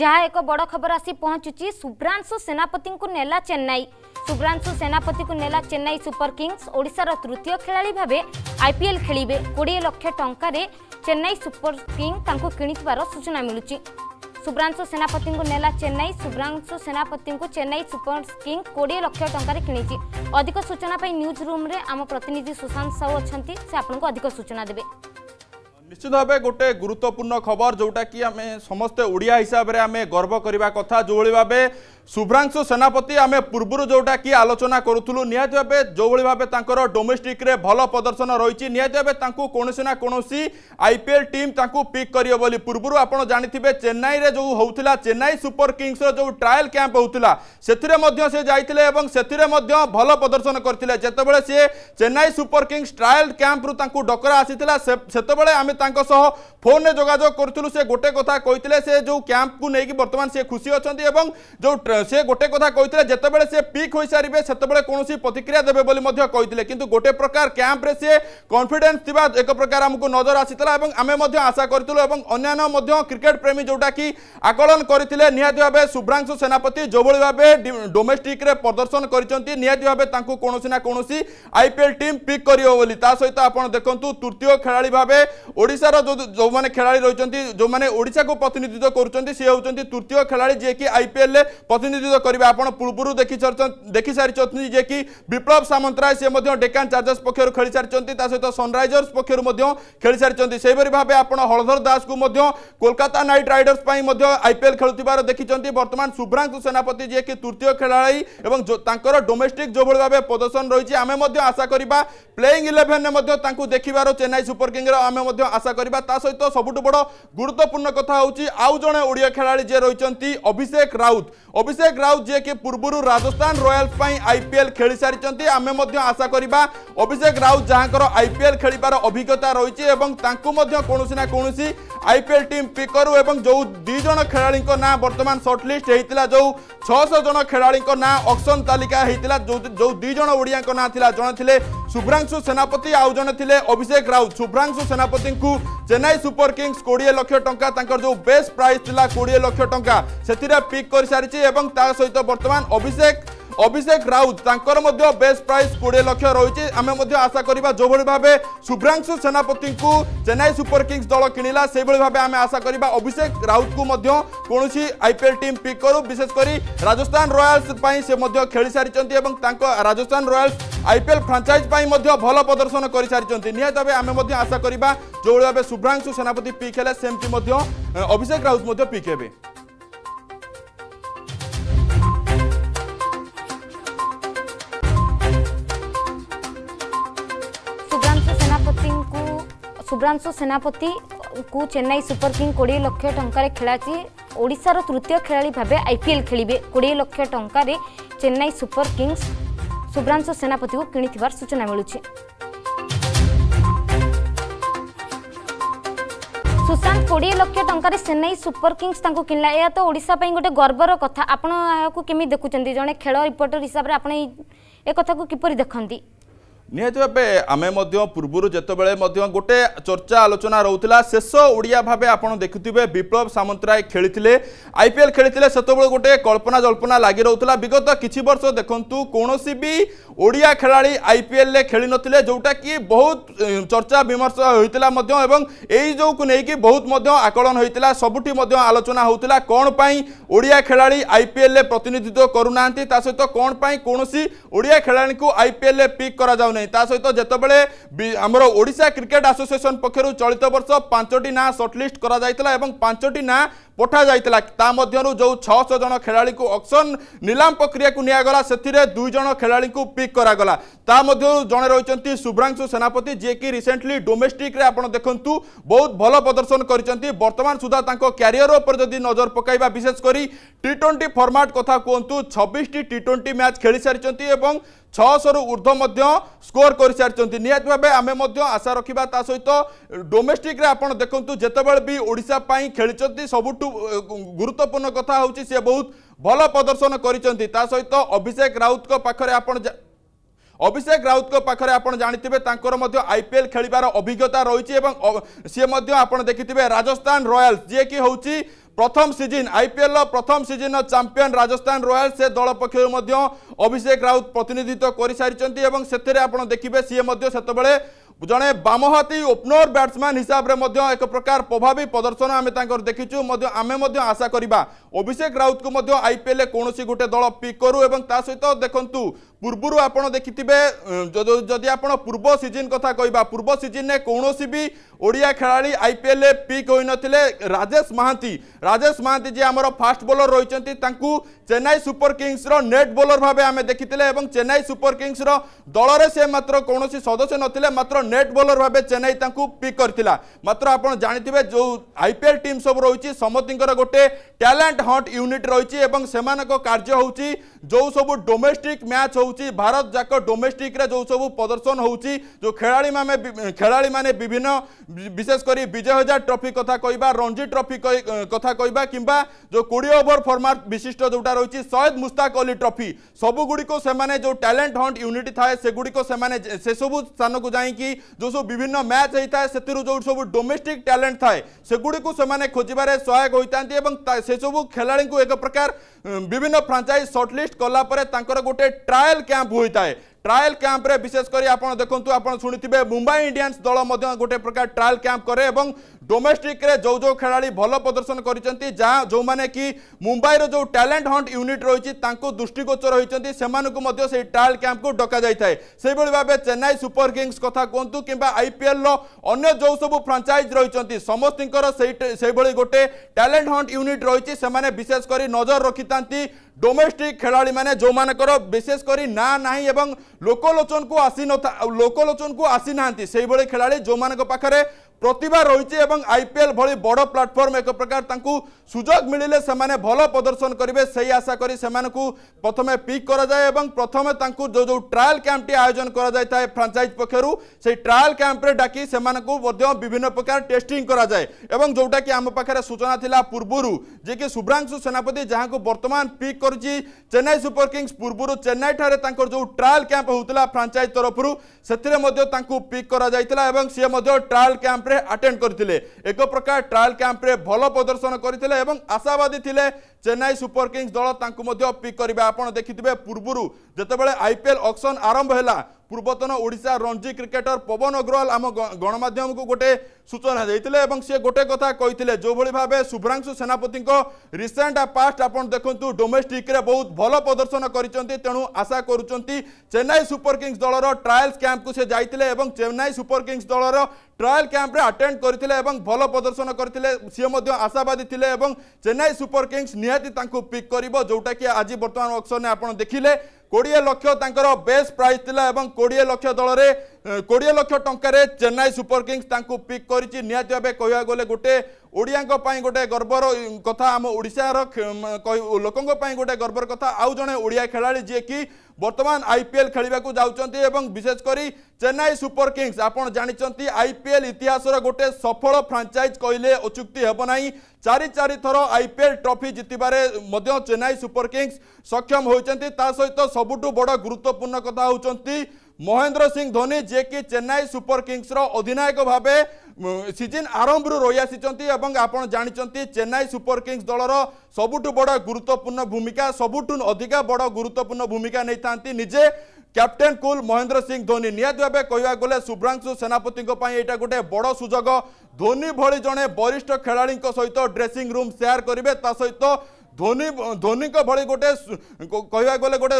ଯାହା ଏକ ବଡ଼ ଖବର ଆସି ପହଞ୍ଚୁଛି ଶୁଭ୍ରାଂଶୁ ସେନାପତିଙ୍କୁ ନେଲା ଚେନ୍ନାଇ ଶୁଭ୍ରାଂଶୁ ସେନାପତିଙ୍କୁ ନେଲା ଚେନ୍ନାଇ ସୁପର କିଙ୍ଗସ୍ ଓଡ଼ିଶାର ତୃତୀୟ ଖେଳାଳି ଭାବେ ଆଇପିଏଲ୍ ଖେଳିବେ କୋଡ଼ିଏ ଲକ୍ଷ ଟଙ୍କାରେ ଚେନ୍ନାଇ ସୁପର କିଙ୍ଗ ତାଙ୍କୁ କିଣିଥିବାର ସୂଚନା ମିଳୁଛି ଶୁଭ୍ରାଂଶୁ ସେନାପତିଙ୍କୁ ନେଲା ଚେନ୍ନାଇ ଶୁଭ୍ରାଂଶୁ ସେନାପତିଙ୍କୁ ଚେନ୍ନାଇ ସୁପର କିଙ୍ଗ କୋଡ଼ିଏ ଲକ୍ଷ ଟଙ୍କାରେ କିଣିଛି ଅଧିକ ସୂଚନା ପାଇଁ ନ୍ୟୁଜ୍ ରୁମ୍ରେ ଆମ ପ୍ରତିନିଧି ସୁଶାନ୍ତ ସାହୁ ଅଛନ୍ତି ସେ ଆପଣଙ୍କୁ ଅଧିକ ସୂଚନା ଦେବେ ନିଶ୍ଚିତ ଭାବେ ଗୋଟେ ଗୁରୁତ୍ୱପୂର୍ଣ୍ଣ ଖବର ଯେଉଁଟାକି ଆମେ ସମସ୍ତେ ଓଡ଼ିଆ ହିସାବରେ ଆମେ ଗର୍ବ କରିବା କଥା ଯେଉଁଭଳି ଭାବେ শুভ্রাংশু সেনাপতি আমি পূর্বর যেটা কি আলোচনা করুলু নিহতি ভাবে যেভাবে ভাবে তাঁর ডোমেস্টিক্রে ভাল প্রদর্শন রয়েছে নিহতি ভাবে তাঁর কৌশি না কৌশি আইপিএল টিম তাঁর পিক করিব বলে পূর্বর আপনার জাঁথিবে চেন্নাইরে যে হোলা চেন্নাই সুপর কিংসর যে ট্রায়াল ক্যাম্প হোলা সেতিরে সে যাই এবং সেতিরে ভাল প্রদর্শন করে যেতবে সি চেন্নাই সুপর কিংস ট্রায়াল ক্যাম্প্রু তাঁর ডকরা আসি সেতবে আমি তাঁর সহ ফোনে যোগাযোগ করুলু সে গোটে কথা কে সে যে ক্যাম্পু নেই বর্তমান সে খুশি অনেক এবং যে সে গোটে কথা কে যেতবে সে পিক হয়ে সারে সেতবে কোণী প্রতিক্রিয়া দেবে বলে কে কিন্তু গোটে প্রকার ক্যাম্পে সে কনফিডেন্স থাকা এক প্রকার আমি নজর আসিলা এবং আমি আশা করলু এবং অন্যান্য ক্রিকেট প্রেমী যেটা কি আকলন করে নিহতি ভাবে শুভ্রাংশু সেনাপতি যেভাবে ভাবে ডোমেস্টিক্রে প্রদর্শন করেছেন নিহতি ভাবে তাঁকু কোণী না কোণী আইপিএল টিম পিক করব বলে তা সহ আপনার দেখুন তৃতীয় খেলাড়ি ভাবে ওড়শার যে খেলাড়ি রয়েছেন যে ওড়শাকে প্রতিনিধিত্ব করছেন সে হচ্ছেন তৃতীয় খেলাড়ি যিয়ে কি আইপিএল প্রতি ପ୍ରତିନିଧିତ୍ୱ କରିବେ ଆପଣ ପୂର୍ବରୁ ଦେଖି ଦେଖି ସାରିଛନ୍ତି ଯେ କି ବିପ୍ଳବ ସାମନ୍ତରାୟ ସେ ମଧ୍ୟ ଡେକାନ୍ ଚାର୍ଜର୍ସ ପକ୍ଷରୁ ଖେଳି ସାରିଛନ୍ତି ତା ସହିତ ସନରାଇଜର୍ସ ପକ୍ଷରୁ ମଧ୍ୟ ଖେଳି ସାରିଛନ୍ତି ସେହିପରି ଭାବେ ଆପଣ ହଳଧର ଦାସଙ୍କୁ ମଧ୍ୟ କୋଲକାତା ନାଇଟ୍ ରାଇଡର୍ସ ପାଇଁ ମଧ୍ୟ ଆଇପିଏଲ୍ ଖେଳୁଥିବାର ଦେଖିଛନ୍ତି ବର୍ତ୍ତମାନ ଶୁଭ୍ରାଂଶୁ ସେନାପତି ଯିଏକି ତୃତୀୟ ଖେଳାଳି ଏବଂ ତାଙ୍କର ଡୋମେଷ୍ଟିକ୍ ଯେଉଁଭଳି ଭାବେ ପ୍ରଦର୍ଶନ ରହିଛି ଆମେ ମଧ୍ୟ ଆଶା କରିବା ପ୍ଲେଇଂ ଇଲେଭେନ୍ରେ ମଧ୍ୟ ତାଙ୍କୁ ଦେଖିବାର ଚେନ୍ନାଇ ସୁପର କିଙ୍ଗର ଆମେ ମଧ୍ୟ ଆଶା କରିବା ତା ସହିତ ସବୁଠୁ ବଡ଼ ଗୁରୁତ୍ୱପୂର୍ଣ୍ଣ କଥା ହେଉଛି ଆଉ ଜଣେ ଓଡ଼ିଆ ଖେଳାଳି ଯିଏ ରହିଛନ୍ତି ଅଭିଷେକ ରାଉତ ଅଭିଷେକ ଅଭିଷେକ ରାଉତ ଯିଏକି ପୂର୍ବରୁ ରାଜସ୍ଥାନ ରୟାଲ୍ସ ପାଇଁ ଆଇପିଏଲ୍ ଖେଳି ସାରିଛନ୍ତି ଆମେ ମଧ୍ୟ ଆଶା କରିବା ଅଭିଷେକ ରାଉତ ଯାହାଙ୍କର ଆଇପିଏଲ୍ ଖେଳିବାର ଅଭିଜ୍ଞତା ରହିଛି ଏବଂ ତାଙ୍କୁ ମଧ୍ୟ କୌଣସି ନା କୌଣସି ଆଇପିଏଲ୍ ଟିମ୍ ପିକ୍ କରୁ ଏବଂ ଯେଉଁ ଦୁଇ ଜଣ ଖେଳାଳିଙ୍କ ନାଁ ବର୍ତ୍ତମାନ ସର୍ଟଲିଷ୍ଟ ହେଇଥିଲା ଯେଉଁ ଛଅଶହ ଜଣ ଖେଳାଳିଙ୍କ ନାଁ ଅକ୍ସନ୍ ତାଲିକା ହେଇଥିଲା ଯେଉଁ ଦୁଇ ଜଣ ଓଡ଼ିଆଙ୍କ ନାଁ ଥିଲା ଜଣେ ଥିଲେ শুভ্রাংশু সেনাপতি আউ জন লে অভিষেক রাউত শুভ্রাংশু সেনাপতি চেন্নাই সুপর কিংস কোড়িয়ে লক্ষ টঙ্কা তাঁর যে বেস্ট প্রাইজ লা কোড়িয়ে লক্ষ টঙ্কা সেতিরে পিক করে সারিছে এবং তা সহ বর্তমান অভিষেক অভিষেক রাউত তাঁকর মধ্য বেস্ট প্রাইস কোড়ি লক্ষ রয়েছে আমি আশা করা যেভাবে ভাবে শুভ্রাংশু সেনাপতি চেন্নাই সুপর কিংস দল কিণিলা সেইভাবে ভাবে আমি আশা করা অভিষেক রাউত কু কৌশি আইপিএল টিম পিক করু বিশেষ করে রাজস্থান রয়্যালস সে খেলি সারি এবং তাঁক রাজস্থান রয়্যালস আইপিএল ফ্রাঞ্চাইজ ভাল প্রদর্শন করে সারি নিহত ভাবে আমি আশা করা যেভাবে ভাবে শুভ্রাংশু সেনাপতি পিক হলে সেমতি অভিষেক রাউত পিক হবে ଶୁଭ୍ରାଂଶୁ ସେନାପତିଙ୍କୁ ଚେନ୍ନାଇ ସୁପର କିଙ୍ଗ କୋଡ଼ିଏ ଲକ୍ଷ ଟଙ୍କାରେ ଖେଳାଛି ଓଡ଼ିଶାର ତୃତୀୟ ଖେଳାଳି ଭାବେ ଆଇପିଏଲ୍ ଖେଳିବେ କୋଡ଼ିଏ ଲକ୍ଷ ଟଙ୍କାରେ ଚେନ୍ନାଇ ସୁପର କିଙ୍ଗସ୍ ଶୁଭ୍ରାଂଶୁ ସେନାପତିକୁ କିଣିଥିବାର ସୂଚନା ମିଳୁଛି ସୁଶାନ୍ତ କୋଡ଼ିଏ ଲକ୍ଷ ଟଙ୍କାରେ ଚେନ୍ନାଇ ସୁପର କିଙ୍ଗସ୍ ତାଙ୍କୁ କିଣିଲା ଏହା ତ ଓଡ଼ିଶା ପାଇଁ ଗୋଟେ ଗର୍ବର କଥା ଆପଣ ଏହାକୁ କେମିତି ଦେଖୁଛନ୍ତି ଜଣେ ଖେଳ ରିପୋର୍ଟର ହିସାବରେ ଆପଣ ଏ କଥାକୁ କିପରି ଦେଖନ୍ତି ନିହାତି ଭାବେ ଆମେ ମଧ୍ୟ ପୂର୍ବରୁ ଯେତେବେଳେ ମଧ୍ୟ ଗୋଟେ ଚର୍ଚ୍ଚା ଆଲୋଚନା ରହୁଥିଲା ଶେଷ ଓଡ଼ିଆ ଭାବେ ଆପଣ ଦେଖୁଥିବେ ବିପ୍ଳବ ସାମନ୍ତରାୟ ଖେଳିଥିଲେ ଆଇପିଏଲ୍ ଖେଳିଥିଲେ ସେତେବେଳେ ଗୋଟେ କଳ୍ପନା ଜଳ୍ପନା ଲାଗି ରହୁଥିଲା ବିଗତ କିଛି ବର୍ଷ ଦେଖନ୍ତୁ କୌଣସି ବି ଓଡ଼ିଆ ଖେଳାଳି ଆଇପିଏଲ୍ରେ ଖେଳିନଥିଲେ ଯେଉଁଟାକି ବହୁତ ଚର୍ଚ୍ଚା ବିମର୍ଶ ହୋଇଥିଲା ମଧ୍ୟ ଏବଂ ଏଇ ଯେଉଁକୁ ନେଇକି ବହୁତ ମଧ୍ୟ ଆକଳନ ହୋଇଥିଲା ସବୁଠି ମଧ୍ୟ ଆଲୋଚନା ହେଉଥିଲା କ'ଣ ପାଇଁ ଓଡ଼ିଆ ଖେଳାଳି ଆଇପିଏଲ୍ରେ ପ୍ରତିନିଧିତ୍ୱ କରୁନାହାନ୍ତି ତା ସହିତ କ'ଣ ପାଇଁ କୌଣସି ଓଡ଼ିଆ ଖେଳାଳିଙ୍କୁ ଆଇପିଏଲ୍ରେ ପିକ୍ କରାଯାଉନି ନାହିଁ ତା ସହିତ ଯେତେବେଳେ ଆମର ଓଡ଼ିଶା କ୍ରିକେଟ୍ ଆସୋସିଏସନ୍ ପକ୍ଷରୁ ଚଳିତ ବର୍ଷ ପାଞ୍ଚଟି ନାଁ ସର୍ଟଲିଷ୍ଟ କରାଯାଇଥିଲା ଏବଂ ପାଞ୍ଚଟି ନାଁ ପଠାଯାଇଥିଲା ତା ମଧ୍ୟରୁ ଯେଉଁ ଛଅଶହ ଜଣ ଖେଳାଳିକୁ ଅକ୍ସନ୍ ନିଲାମ ପ୍ରକ୍ରିୟାକୁ ନିଆଗଲା ସେଥିରେ ଦୁଇ ଜଣ ଖେଳାଳିଙ୍କୁ ପିକ୍ କରାଗଲା ତା ମଧ୍ୟରୁ ଜଣେ ରହିଛନ୍ତି ଶୁଭ୍ରାଂଶୁ ସେନାପତି ଯିଏକି ରିସେଣ୍ଟଲି ଡୋମେଷ୍ଟିକ୍ରେ ଆପଣ ଦେଖନ୍ତୁ ବହୁତ ଭଲ ପ୍ରଦର୍ଶନ କରିଛନ୍ତି ବର୍ତ୍ତମାନ ସୁଦ୍ଧା ତାଙ୍କ କ୍ୟାରିୟର ଉପରେ ଯଦି ନଜର ପକାଇବା ବିଶେଷ କରି ଟି ଟ୍ୱେଣ୍ଟି ଫର୍ମାଟ୍ କଥା କୁହନ୍ତୁ ଛବିଶଟି ଟି ଟ୍ୱେଣ୍ଟି ମ୍ୟାଚ୍ ଖେଳି ସାରିଛନ୍ତି ଏବଂ ଛଅଶହରୁ ଉର୍ଦ୍ଧ୍ୱ ମଧ୍ୟ ସ୍କୋର କରିସାରିଛନ୍ତି ନିହାତି ଭାବେ ଆମେ ମଧ୍ୟ ଆଶା ରଖିବା ତା ସହିତ ଡୋମେଷ୍ଟିକ୍ରେ ଆପଣ ଦେଖନ୍ତୁ ଯେତେବେଳେ ବି ଓଡ଼ିଶା ପାଇଁ ଖେଳିଛନ୍ତି ସବୁଠୁ ଗୁରୁତ୍ୱପୂର୍ଣ୍ଣ କଥା ହେଉଛି ସେ ବହୁତ ଭଲ ପ୍ରଦର୍ଶନ କରିଛନ୍ତି ତା ସହିତ ଅଭିଷେକ ରାଉତଙ୍କ ପାଖରେ ଆପଣ অভিষেক রাউত পাখে আপনার জাঁথিবে তাঁর মধ্যে আইপিএল খেলবার অভিজ্ঞতা রয়েছে এবং সি আপনার দেখি রাজস্থান রয়্যালস যিকি হচ্ছে প্রথম সিজন আইপিএল প্রথম সিজন চ্যাম্পিয়ন রাজস্থান রয়্যাল সে দল পক্ষ অভিষেক রাউত প্রতিনিধিত্ব করে সারি এবং সেতে আপনার দেখবে সি সেতবে জনে বামহাতি ওপনর ব্যাটসম্যান হিসাবে এক প্রকার প্রভাবী প্রদর্শন আমি তাঁর দেখিছু আমি আশা করা অভিষেক রাউত কু আইপিএল কৌশি গোটে দল পিক করু এবং তা সহ দেখুন ପୂର୍ବରୁ ଆପଣ ଦେଖିଥିବେ ଯଦି ଆପଣ ପୂର୍ବ ସିଜିନ୍ କଥା କହିବା ପୂର୍ବ ସିଜିନ୍ରେ କୌଣସି ବି ଓଡ଼ିଆ ଖେଳାଳି ଆଇପିଏଲ୍ରେ ପିକ୍ ହୋଇନଥିଲେ ରାଜେଶ ମହାନ୍ତି ରାଜେଶ ମହାନ୍ତି ଯିଏ ଆମର ଫାଷ୍ଟ ବୋଲର ରହିଛନ୍ତି ତାଙ୍କୁ ଚେନ୍ନାଇ ସୁପର କିଙ୍ଗସର ନେଟ୍ ବୋଲର ଭାବେ ଆମେ ଦେଖିଥିଲେ ଏବଂ ଚେନ୍ନାଇ ସୁପର କିଙ୍ଗସର ଦଳରେ ସେ ମାତ୍ର କୌଣସି ସଦସ୍ୟ ନଥିଲେ ମାତ୍ର ନେଟ୍ ବୋଲର ଭାବେ ଚେନ୍ନାଇ ତାଙ୍କୁ ପିକ୍ କରିଥିଲା ମାତ୍ର ଆପଣ ଜାଣିଥିବେ ଯେଉଁ ଆଇପିଏଲ୍ ଟିମ୍ ସବୁ ରହିଛି ସମସ୍ତିଙ୍କର ଗୋଟେ ଟ୍ୟାଲେଣ୍ଟ ହଣ୍ଟ ୟୁନିଟ୍ ରହିଛି ଏବଂ ସେମାନଙ୍କ କାର୍ଯ୍ୟ ହେଉଛି ଯେଉଁ ସବୁ ଡୋମେଷ୍ଟିକ୍ ମ୍ୟାଚ୍ होची भारत जाक डोमेस्टिक रे जो सब प्रदर्शन होची जो खेलाड़ी माने खेलाड़ी माने विभिन्न विशेष विजय हजार ट्रफी कथ कह रणजी ट्रफी कथा कहबा किंबा जो 20 ओवर फॉर्मेट विशिष्ट जोटा रहची सैयद मुस्ताक अली ट्रफी सब गुड़ी से जो टैलेंट हंट यूनिट थाए से गुड़ी से सब स्थान को जाई जो सब विभिन्न मैच हेता है सेतिरु जो सब डोमेस्टिक टैलेंट थाए से गुड़ी को से माने खोजिबारे सहायक होइतांती एवं से सब खिलाड़ी को एक प्रकार বিভিন্ন ଫ୍ରାଞ୍ଚାଇଜ୍ ସର୍ଟଲିଷ୍ଟ କଲା ପରେ ତାଙ୍କର ଗୋଟେ ଟ୍ରାଏଲ୍ କ୍ୟାମ୍ପ ହୋଇଥାଏ ট্রায়াল ক্যাম্পে বিশেষ করে আপনার দেখুন আপনার শুনে মুম্বাই ইন্ডিয়ান্স দল গোটে প্রকার ট্রায়াল ক্যাম্প করে এবং ডোমেস্টিক্রে ଯେଉଁ ଯେଉଁ ଖେଳାଳି ଭଲ ପ୍ରଦର୍ଶନ କରିଛନ୍ତି ଯାହା ଯେଉଁମାନେ କି ମୁମ୍ବାଇର ଯେଉଁ ଟ୍ୟାଲେଣ୍ଟ ହଣ୍ଟ ୟୁନିଟ୍ ରହିଛି ତାଙ୍କୁ ଦୃଷ୍ଟିଗୋଚର ହୋଇଛନ୍ତି ସେମାନଙ୍କୁ ମଧ୍ୟ ସେଇ ଟ୍ରାଏଲ୍ କ୍ୟାମ୍ପକୁ ଡକାଯାଇଥାଏ ସେହିଭଳି ଭାବେ ଚେନ୍ନାଇ ସୁପର କିଙ୍ଗସ୍ କଥା କୁହନ୍ତୁ କିମ୍ବା ଆଇପିଏଲ୍ର ଅନ୍ୟ ଯେଉଁ ସବୁ ଫ୍ରାଞ୍ଚାଇଜ୍ ରହିଛନ୍ତି ସମସ୍ତଙ୍କର ସେଇ ସେହିଭଳି ଗୋଟେ ଟ୍ୟାଲେଣ୍ଟ ହଣ୍ଟ ୟୁନିଟ୍ ରହିଛି ସେମାନେ ବିଶେଷ କରି ନଜର ରଖିଥାନ୍ତି ଡୋମେଷ୍ଟିକ୍ ଖେଳାଳିମାନେ ଯେଉଁମାନଙ୍କର ବିଶେଷ କରି ନାଁ ନାହିଁ ଏବଂ ଲୋକଲୋଚନକୁ ଆସି ଲୋକ ଲୋଚନକୁ ଆସିନାହାନ୍ତି ସେହିଭଳି ଖେଳାଳି ଯେଉଁମାନଙ୍କ ପାଖରେ प्रतिभा रही आईपीएल भली बड़ प्लाटफर्म एक प्रकार सुजोग मिले से भल प्रदर्शन करेंगे से आशा कर प्रथम पिक कराए प्रथम जो जो ट्राएल क्यांपटी आयोजन कराए फ्रांचाइज पक्षर से ट्राएल क्यांप्रे डाक से विभिन्न प्रकार टेस्टिंग कराए जोटा कि आम पाखे सूचना था पूर्वर जे कि शुभ्रांशु सेनापति जहाँ को बर्तमान पिक कर चेन्नई सुपर किंग्स पूर्व चेन्नई ठार जो ट्राएल क्यांप होता फ्रांचाइज तरफ से पिक कराई सी ट्रायल क्यांप କ୍ୟାମ୍ପରେ ଆଟେଣ୍ଡ କରିଥିଲେ ଏକ ପ୍ରକାର ଟ୍ରାଏଲ୍ କ୍ୟାମ୍ପରେ ଭଲ ପ୍ରଦର୍ଶନ କରିଥିଲେ ଏବଂ ଆଶାବାଦୀ ଥିଲେ ଚେନ୍ନାଇ ସୁପର କିଙ୍ଗସ୍ ଦଳ ତାଙ୍କୁ ମଧ୍ୟ ପିକ୍ କରିବା ଆପଣ ଦେଖିଥିବେ ପୂର୍ବରୁ ଯେତେବେଳେ ଆଇପିଏଲ୍ ଅକ୍ସନ୍ ଆରମ୍ଭ ହେଲା ପୂର୍ବତନ ଓଡ଼ିଶା ରଣଜୀ କ୍ରିକେଟର ପବନ ଅଗ୍ରୱାଲ ଆମ ଗଣମାଧ୍ୟମକୁ ଗୋଟେ ସୂଚନା ଦେଇଥିଲେ ଏବଂ ସେ ଗୋଟେ କଥା କହିଥିଲେ ଯେଉଁଭଳି ଭାବେ ଶୁଭ୍ରାଂଶୁ ସେନାପତିଙ୍କ ରିସେଣ୍ଟ ପାଷ୍ଟ ଆପଣ ଦେଖନ୍ତୁ ଡୋମେଷ୍ଟିକରେ ବହୁତ ଭଲ ପ୍ରଦର୍ଶନ କରିଛନ୍ତି ତେଣୁ ଆଶା କରୁଛନ୍ତି ଚେନ୍ନାଇ ସୁପର କିଙ୍ଗସ୍ ଦଳର ଟ୍ରାଏଲ୍ସ କ୍ୟାମ୍ପକୁ ସେ ଯାଇଥିଲେ ଏବଂ ଚେନ୍ନାଇ ସୁପର କିଙ୍ଗସ୍ ଦଳର ଟ୍ରାଏଲ୍ କ୍ୟାମ୍ପରେ ଆଟେଣ୍ଡ କରିଥିଲେ ଏବଂ ଭଲ ପ୍ରଦର୍ଶନ କରିଥିଲେ ସିଏ ମଧ୍ୟ ଆଶାବାଦୀ ଥିଲେ ଏବଂ ଚେନ୍ନାଇ ସୁପର କିଙ୍ଗସ୍ ନିହାତି ତାଙ୍କୁ ପିକ୍ କରିବ ଯେଉଁଟାକି ଆଜି ବର୍ତ୍ତମାନ ଅକ୍ସନରେ ଆପଣ ଦେଖିଲେ কোড়ি লক্ষ তাঁর বেশ প্রাইজ লা এবং কোড়ি লক্ষ দলের কোড়িয়ে লক্ষ টঙ্কার চেন্নাই সুপর কিংস তাঁকু পিক করেছি নিহতি ভাবে কহা গেলে গোটে ওড়িয়াঙ্ক পাই গোটে গর্বর কথা আম ওড়িশার লোকঙ্ক পাই গোটে গর্বর কথা আউ জনে ওড়িয়া খেলাড়ি যে কি বর্তমান আইপিএল খেলিবাকু যাচ্ছন্তি এবং বিশেষ করি চেন্নাই সুপর কিংস আপন জানিছন্তি আইপিএল ইতিহাসর গোটে সফল ফ্রাঞ্চাইজ কইলে অচুক্তি হেব নাই চারি চারি থর আইপিএল ট্রফি জিতিবারে মধ্য চেন্নাই সুপর কিংস সক্ষম হয়েছেন তা সহিত সবুঠু বড় গুরুত্বপূর্ণ কথা হচ্ছেন মহেন্দ্র সিং ধোনি জেকি চেন্নাই সুপার কিংসৰ অধিনায়কভাৱে সিজন আৰম্ভৰ ৰয়াসিচন্তি আৰু আপোন জানিচন্তি চেন্নাই সুপার কিংস দলৰ সবুটো বড় গুৰুতপৰ্ণ ভূমিকা সবুটুন অধিকা বড় গুৰুতপৰ্ণ ভূমিকা নেতাান্তি নিজে কেপটেন কুল মহেন্দ্র সিং ধোনি নিয়া দেবে কওৱা গলে সুব্রংশু সেনাপতিক পই এটা গটে বড় সুজগ ধোনি ভলি জনে বৰिष्ट খেলুৱৈক সৈতে ড্ৰেছিং ৰুম শেয়ার কৰিবে তা সৈতে ଧୋନି ଧୋନିଙ୍କ ଭଳି ଗୋଟେ କହିବାକୁ ଗଲେ ଗୋଟେ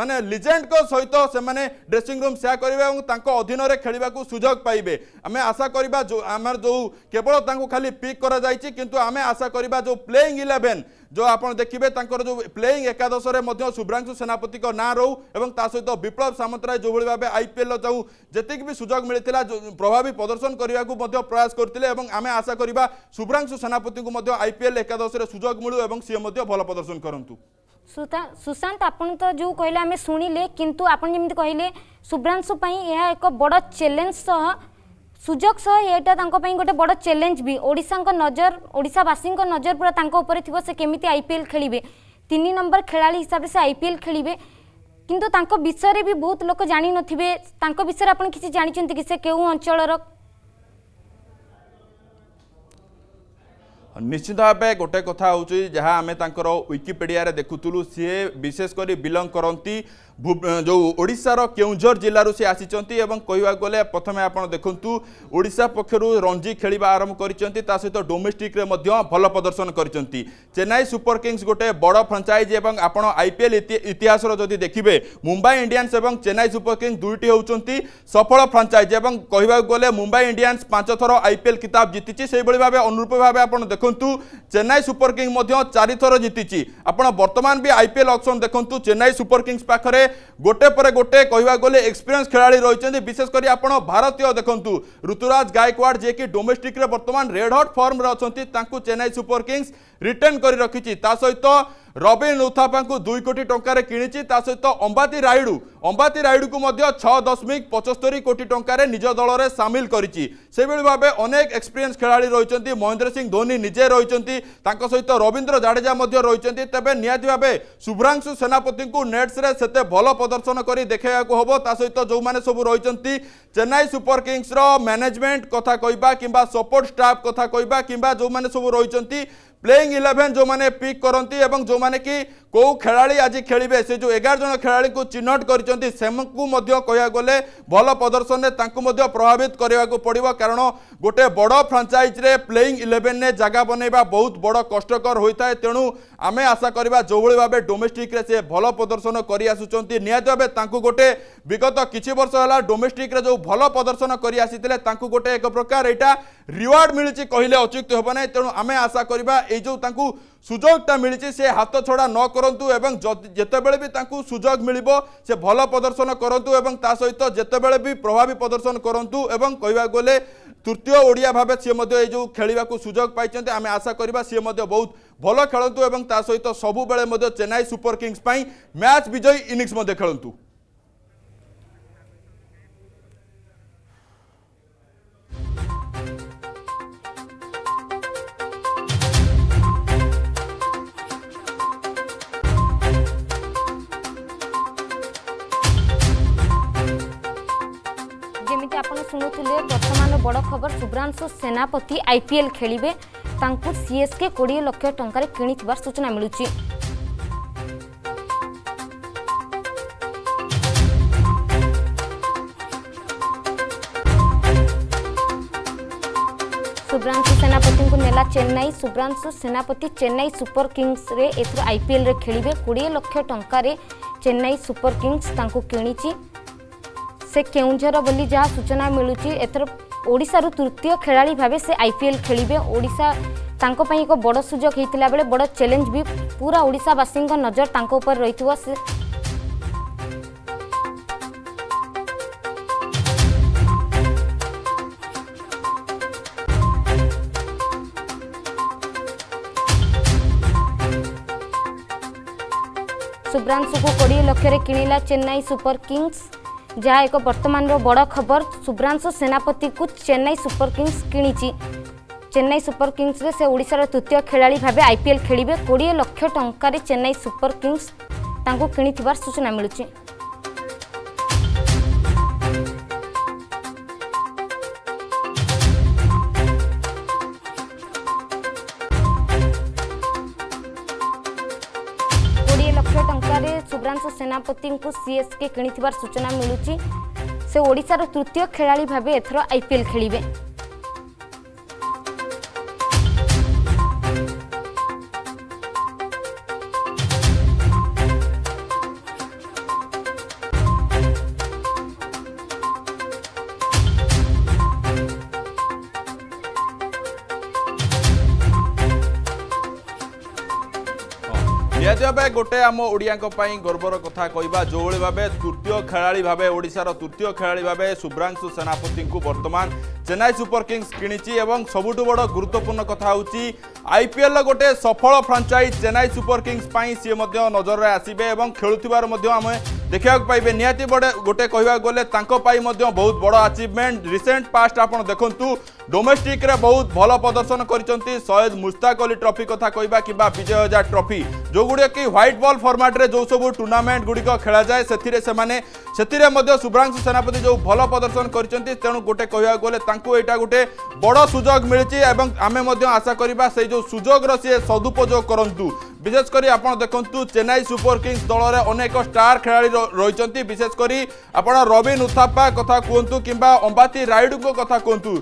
ମାନେ ଲିଜେଣ୍ଡଙ୍କ ସହିତ ସେମାନେ ଡ୍ରେସିଂ ରୁମ୍ ସେୟାର କରିବେ ଏବଂ ତାଙ୍କ ଅଧୀନରେ ଖେଳିବାକୁ ସୁଯୋଗ ପାଇବେ ଆମେ ଆଶା କରିବା ଯେଉଁ ଆମର ଯେଉଁ କେବଳ ତାଙ୍କୁ ଖାଲି ପିକ୍ କରାଯାଇଛି କିନ୍ତୁ ଆମେ ଆଶା କରିବା ଯେଉଁ ପ୍ଲେଇଂ ଇଲେଭେନ୍ जो आप देखिए जो प्लेईंग एकादश में शुभ्रांशु सेनापति ना रो और सहित विप्लव सामंतराय जो भाव आईपीएल जाऊँ जीक भी सुजोग मिलता प्रभावी प्रदर्शन करने को प्रयास करते आम आशा करवा शुभ्रांशु सेनापति को आईपीएल एकादश सुजोग मिलू सी भल प्रदर्शन करूँ सुशांत आप तो जो कहले आम शुणिले कि आपड़ कहले शुभ्रांशु यह एक बड़ चैलेंज सह सुजोग सह यहाँप गोटे बड़ चैलेंज भी ओडा नजर ओडावासी नजर पूरा थी से कमी आईपीएल खेलिबे तीन नंबर खेला हिसाब से आईपीएल खेलिबे किंतु विषय भी बहुत लोग जान ना विषय आप किसी जानते कि निश्चित भाव गोटे कथा हूँ जहाँ आम विकिपीडिया देखुलू सी विशेषकर बिलंग करती जो ओडार केउझर जिल्लु से आसिन्छ गले प्रथमे आप देख्नु ओडा पक्षहरू रञ्जी खेल आरम्भ गरिन्छ ता सहित डोमेस्टिक्रे भल प्रदर्शन गरिन्छ चेन्नई सुपर किंग्स गोटे बड फ्रान्चाइज ए आईपीएल इतिहास जति देखिए मुंबई इंडियंस ए चेन्नई सुपर किंग्स दुईटी हेर्नु सफल फ्रान्चाइज गले मुंबई इंडियंस पाँच थर आईपीएल किताब जिति সেইভাবে ভাবে অনুরূপ ভাবে আপনার দেখুন চেন্নাই সুপর কিংস চারিথর জিতিছি আপনার বর্তমান বি আইপিএল অকশন দেখুন চেন্নাই সুপর কিংস পাখে গোটে পরে গোটে কহা গেলে এক্সপিরিয়েন্স খেলাড়ি রয়েছেন বিশেষ করে আপনার ভারতীয় দেখুন ঋতুরাজ গায়কওয়াড় যিকি ডোমেস্টিক্রে বর্তমান রেড হট ফর্মে অনেক চেন্নাই সুপর কিংস ରିଟର୍ଣ୍ଣ କରି ରଖିଛି ତା ସହିତ ରବିନ୍ ଉଥାପାଙ୍କୁ ଦୁଇ କୋଟି ଟଙ୍କାରେ କିଣିଛି ତା ସହିତ ଅମ୍ବାତି ରାୟୁଡୁ ଅମ୍ବାତି ରାୟୁଡୁକୁ ମଧ୍ୟ ଛଅ ଦଶମିକ ପଞ୍ଚସ୍ତରୀ କୋଟି ଟଙ୍କାରେ ନିଜ ଦଳରେ ସାମିଲ କରିଛି ସେଭଳି ଭାବେ ଅନେକ ଏକ୍ସପିରିଏନ୍ସ ଖେଳାଳି ରହିଛନ୍ତି ମହେନ୍ଦ୍ର ସିଂ ଧୋନି ନିଜେ ରହିଛନ୍ତି ତାଙ୍କ ସହିତ ରବୀନ୍ଦ୍ର ଜାଡେଜା ମଧ୍ୟ ରହିଛନ୍ତି ତେବେ ନିହାତି ଭାବେ ଶୁଭ୍ରାଂଶୁ ସେନାପତିଙ୍କୁ ନେଟ୍ସରେ ସେତେ ଭଲ ପ୍ରଦର୍ଶନ କରି ଦେଖାଇବାକୁ ହେବ ତା ସହିତ ଯେଉଁମାନେ ସବୁ ରହିଛନ୍ତି ଚେନ୍ନାଇ ସୁପର କିଙ୍ଗସର ମ୍ୟାନେଜମେଣ୍ଟ କଥା କହିବା କିମ୍ବା ସପୋର୍ଟ ଷ୍ଟାଫ୍ କଥା କହିବା କିମ୍ବା ଯେଉଁମାନେ ସବୁ ରହିଛନ୍ତି ପ୍ଲେଇଂ ଇଲେଭେନ୍ ଯେଉଁମାନେ ପିକ୍ କରନ୍ତି ଏବଂ ଯେଉଁମାନେ କି କେଉଁ ଖେଳାଳି ଆଜି ଖେଳିବେ ସେ ଯେଉଁ ଏଗାର ଜଣ ଖେଳାଳିଙ୍କୁ ଚିହ୍ନଟ କରିଛନ୍ତି ସେମାନଙ୍କୁ ମଧ୍ୟ କହିବାକୁ ଗଲେ ଭଲ ପ୍ରଦର୍ଶନରେ ତାଙ୍କୁ ମଧ୍ୟ ପ୍ରଭାବିତ କରିବାକୁ ପଡ଼ିବ କାରଣ ଗୋଟେ ବଡ଼ ଫ୍ରାଞ୍ଚାଇଜ୍ରେ ପ୍ଲେଇଂ ଇଲେଭେନ୍ରେ ଜାଗା ବନେଇବା ବହୁତ ବଡ଼ କଷ୍ଟକର ହୋଇଥାଏ ତେଣୁ ଆମେ ଆଶା କରିବା ଯେଉଁଭଳି ଭାବେ ଡୋମେଷ୍ଟିକ୍ରେ ସେ ଭଲ ପ୍ରଦର୍ଶନ କରି ଆସୁଛନ୍ତି ନିହାତି ଭାବେ ତାଙ୍କୁ ଗୋଟେ ବିଗତ କିଛି ବର୍ଷ ହେଲା ଡୋମେଷ୍ଟିକ୍ରେ ଯେଉଁ ଭଲ ପ୍ରଦର୍ଶନ କରି ଆସିଥିଲେ ତାଙ୍କୁ ଗୋଟେ ଏକ ପ୍ରକାର ଏଇଟା ରିୱାର୍ଡ଼ ମିଳିଛି କହିଲେ ଅତ୍ୟୁକ୍ତି ହେବ ନାହିଁ ତେଣୁ ଆମେ ଆଶା କରିବା ଏଇ ଯେଉଁ ତାଙ୍କୁ ସୁଯୋଗଟା ମିଳିଛି ସେ ହାତ ଛଡ଼ା ନ କରନ୍ତୁ ଏବଂ ଯେତେବେଳେ ବି ତାଙ୍କୁ ସୁଯୋଗ ମିଳିବ ସେ ଭଲ ପ୍ରଦର୍ଶନ କରନ୍ତୁ ଏବଂ ତା ସହିତ ଯେତେବେଳେ ବି ପ୍ରଭାବୀ ପ୍ରଦର୍ଶନ କରନ୍ତୁ ଏବଂ କହିବାକୁ ଗଲେ তৃতীয় ওড়িয়া ভাবে সি এই যে খেলা সুযোগ পাইছেন আমি আশা করা সি বহু ভালো খেলতু এবং তা সহ সবুলে চেন্নাই সুপর কিংস ম্যাচ বিজয়ী ইনিংস খেলতু শুণুলে বর্তমান বড় খবর শুভ্রাংশু সেনাপতি আইপিএল খেলবে তাঁকু সিএসকে কোড়িয়ে লক্ষ টঙ্কার কিণিবার সূচনা মিলুচি শুভ্রাংশু সেনাপতি নেলা চেন্নাই শুভ্রাংশু সেনাপতি চেন্নাই সুপর কিংসরে এথর আইপিএল খেলবে কোড়িয়ে লক্ষ টঙ্কার চেন্নাই সুপর কিংস তাঁকু কিণিছি ସେ କେଉଁଝର ବୋଲି ଯାହା ସୂଚନା ମିଳୁଛି ଏଥର ଓଡ଼ିଶାରୁ ତୃତୀୟ ଖେଳାଳି ଭାବେ ସେ ଆଇପିଏଲ୍ ଖେଳିବେ ଓଡ଼ିଶା ତାଙ୍କ ପାଇଁ ଏକ ବଡ଼ ସୁଯୋଗ ହେଇଥିଲା ବେଳେ ବଡ଼ ଚ୍ୟାଲେଞ୍ଜ ବି ପୁରା ଓଡ଼ିଶାବାସୀଙ୍କ ନଜର ତାଙ୍କ ଉପରେ ରହିଥିବ ସେ ସୁବ୍ରାଂଶୁକୁ କୋଡ଼ିଏ ଲକ୍ଷରେ କିଣିଲା ଚେନ୍ନାଇ ସୁପର କିଙ୍ଗସ୍ ଯାହା ଏକ ବର୍ତ୍ତମାନର ବଡ଼ ଖବର ଶୁଭ୍ରାଂଶୁ ସେନାପତିଙ୍କୁ ଚେନ୍ନାଇ ସୁପର କିଙ୍ଗସ୍ କିଣିଛି ଚେନ୍ନାଇ ସୁପର କିଙ୍ଗସରେ ସେ ଓଡ଼ିଶାର ତୃତୀୟ ଖେଳାଳି ଭାବେ ଆଇପିଏଲ୍ ଖେଳିବେ କୋଡ଼ିଏ ଲକ୍ଷ ଟଙ୍କାରେ ଚେନ୍ନାଇ ସୁପର କିଙ୍ଗସ୍ ତାଙ୍କୁ କିଣିଥିବାର ସୂଚନା ମିଳୁଛି ଲକ୍ଷ ଟଙ୍କାରେ ଶୁଭ୍ରାଂଶୁ ସେନାପତିଙ୍କୁ ସିଏସ୍କେ କିଣିଥିବାର ସୂଚନା ମିଳୁଛି ସେ ଓଡ଼ିଶାର ତୃତୀୟ ଖେଳାଳି ଭାବେ ଏଥର ଆଇପିଏଲ୍ ଖେଳିବେ গোটে আম ওড়িয়া গর্বর কথা কহা যেভাবে ভাবে তৃতীয় খেলাড়ি ভাবে ওড়শার তৃতীয় খেলাড়ি ভাবে শুভ্রাংশু সেনাপতি বর্তমান চেন্নাই সুপর কিংস কিণিছি এবং সবুঠু বড় গুরুত্বপূর্ণ কথা হচ্ছে আইপিএল গোটে সফল ফ্রাঞ্চাইজ চেন্নাই সুপর কিংস সি নজরের আসবে এবং খেলুবার আমি ଦେଖିବାକୁ ପାଇବେ ନିହାତି ବଡ଼ ଗୋଟେ କହିବାକୁ ଗଲେ ତାଙ୍କ ପାଇଁ ମଧ୍ୟ ବହୁତ ବଡ଼ ଆଚିଭମେଣ୍ଟ ରିସେଣ୍ଟ ପାଷ୍ଟ ଆପଣ ଦେଖନ୍ତୁ ଡୋମେଷ୍ଟିକ୍ରେ ବହୁତ ଭଲ ପ୍ରଦର୍ଶନ କରିଛନ୍ତି ସୟଦ ମୁସ୍ତାକ ଅଲି ଟ୍ରଫି କଥା କହିବା କିମ୍ବା ବିଜୟ ହଜାର ଟ୍ରଫି ଯେଉଁଗୁଡ଼ିକ କି ହ୍ୱାଇଟ୍ ବଲ୍ ଫର୍ମାଟ୍ରେ ଯେଉଁ ସବୁ ଟୁର୍ଣ୍ଣାମେଣ୍ଟ ଗୁଡ଼ିକ ଖେଳାଯାଏ ସେଥିରେ ସେମାନେ ସେଥିରେ ମଧ୍ୟ ଶୁଭ୍ରାଂଶୁ ସେନାପତି ଯେଉଁ ଭଲ ପ୍ରଦର୍ଶନ କରିଛନ୍ତି ତେଣୁ ଗୋଟେ କହିବାକୁ ଗଲେ ତାଙ୍କୁ ଏଇଟା ଗୋଟେ ବଡ଼ ସୁଯୋଗ ମିଳିଛି ଏବଂ ଆମେ ମଧ୍ୟ ଆଶା କରିବା ସେଇ ଯେଉଁ ସୁଯୋଗର ସିଏ ସଦୁପଯୋଗ କରନ୍ତୁ বিশেষ করে আপনার দেখুন চেন্নাই সুপর কিংস দলের অনেক স্টার খেলাড়ি রয়েছেন বিশেষ করে আপনার রবীন উথাপা কথা কুহতু কিংবা অম্বাতি রাইডু কথা কুহতু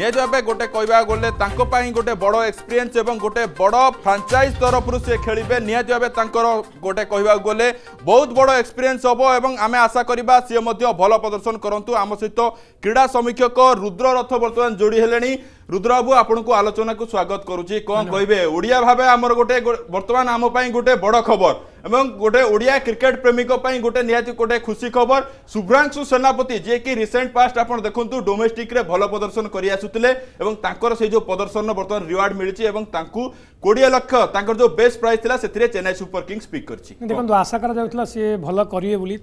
নিয়ে গোটে কহা গেলে তাঁপাই গোটে বড় এক্সপিরিয়েন্স এবং গোটে বড় ফ্রাঞ্চাইজ তরফর সে খেলবে নিহতি ভাবে তাঁর গোটে কহা গেলে বহুত বড় এক্সপিরিয়েন্স হব এবং আমি আশা করা সি ভালো প্রদর্শন করতু আম সহ ক্রীড়া সমীক্ষক রুদ্র রথ বর্তমান যোড়ি হলে ରୁଦ୍ରବାବୁ ଆପଣଙ୍କୁ ଆଲୋଚନାକୁ ସ୍ୱାଗତ କରୁଛି କ'ଣ କହିବେ ଓଡ଼ିଆ ଭାବେ ଆମର ଗୋଟେ ବର୍ତ୍ତମାନ ଆମ ପାଇଁ ଗୋଟେ ବଡ଼ ଖବର ଏବଂ ଗୋଟେ ଓଡ଼ିଆ କ୍ରିକେଟ ପ୍ରେମୀଙ୍କ ପାଇଁ ଗୋଟେ ନିହାତି ଗୋଟେ ଖୁସି ଖବର ଶୁଭ୍ରାଂଶୁ ସେନାପତି ଯିଏକି ରିସେଣ୍ଟ ପାଷ୍ଟ ଆପଣ ଦେଖନ୍ତୁ ଡୋମେଷ୍ଟିକରେ ଭଲ ପ୍ରଦର୍ଶନ କରି ଆସୁଥିଲେ ଏବଂ ତାଙ୍କର ସେଇ ଯେଉଁ ପ୍ରଦର୍ଶନର ବର୍ତ୍ତମାନ ରିୱାର୍ଡ଼ ମିଳିଛି ଏବଂ ତାଙ୍କୁ কোড়িয়ে লক্ষ তাঁর যে বেস্ট প্রাইজ লা সেতিরে চেন্নাই সুপার কিংস পিক করছি দেখুন আশা করা যাওয়া সি ভাল করবে বলে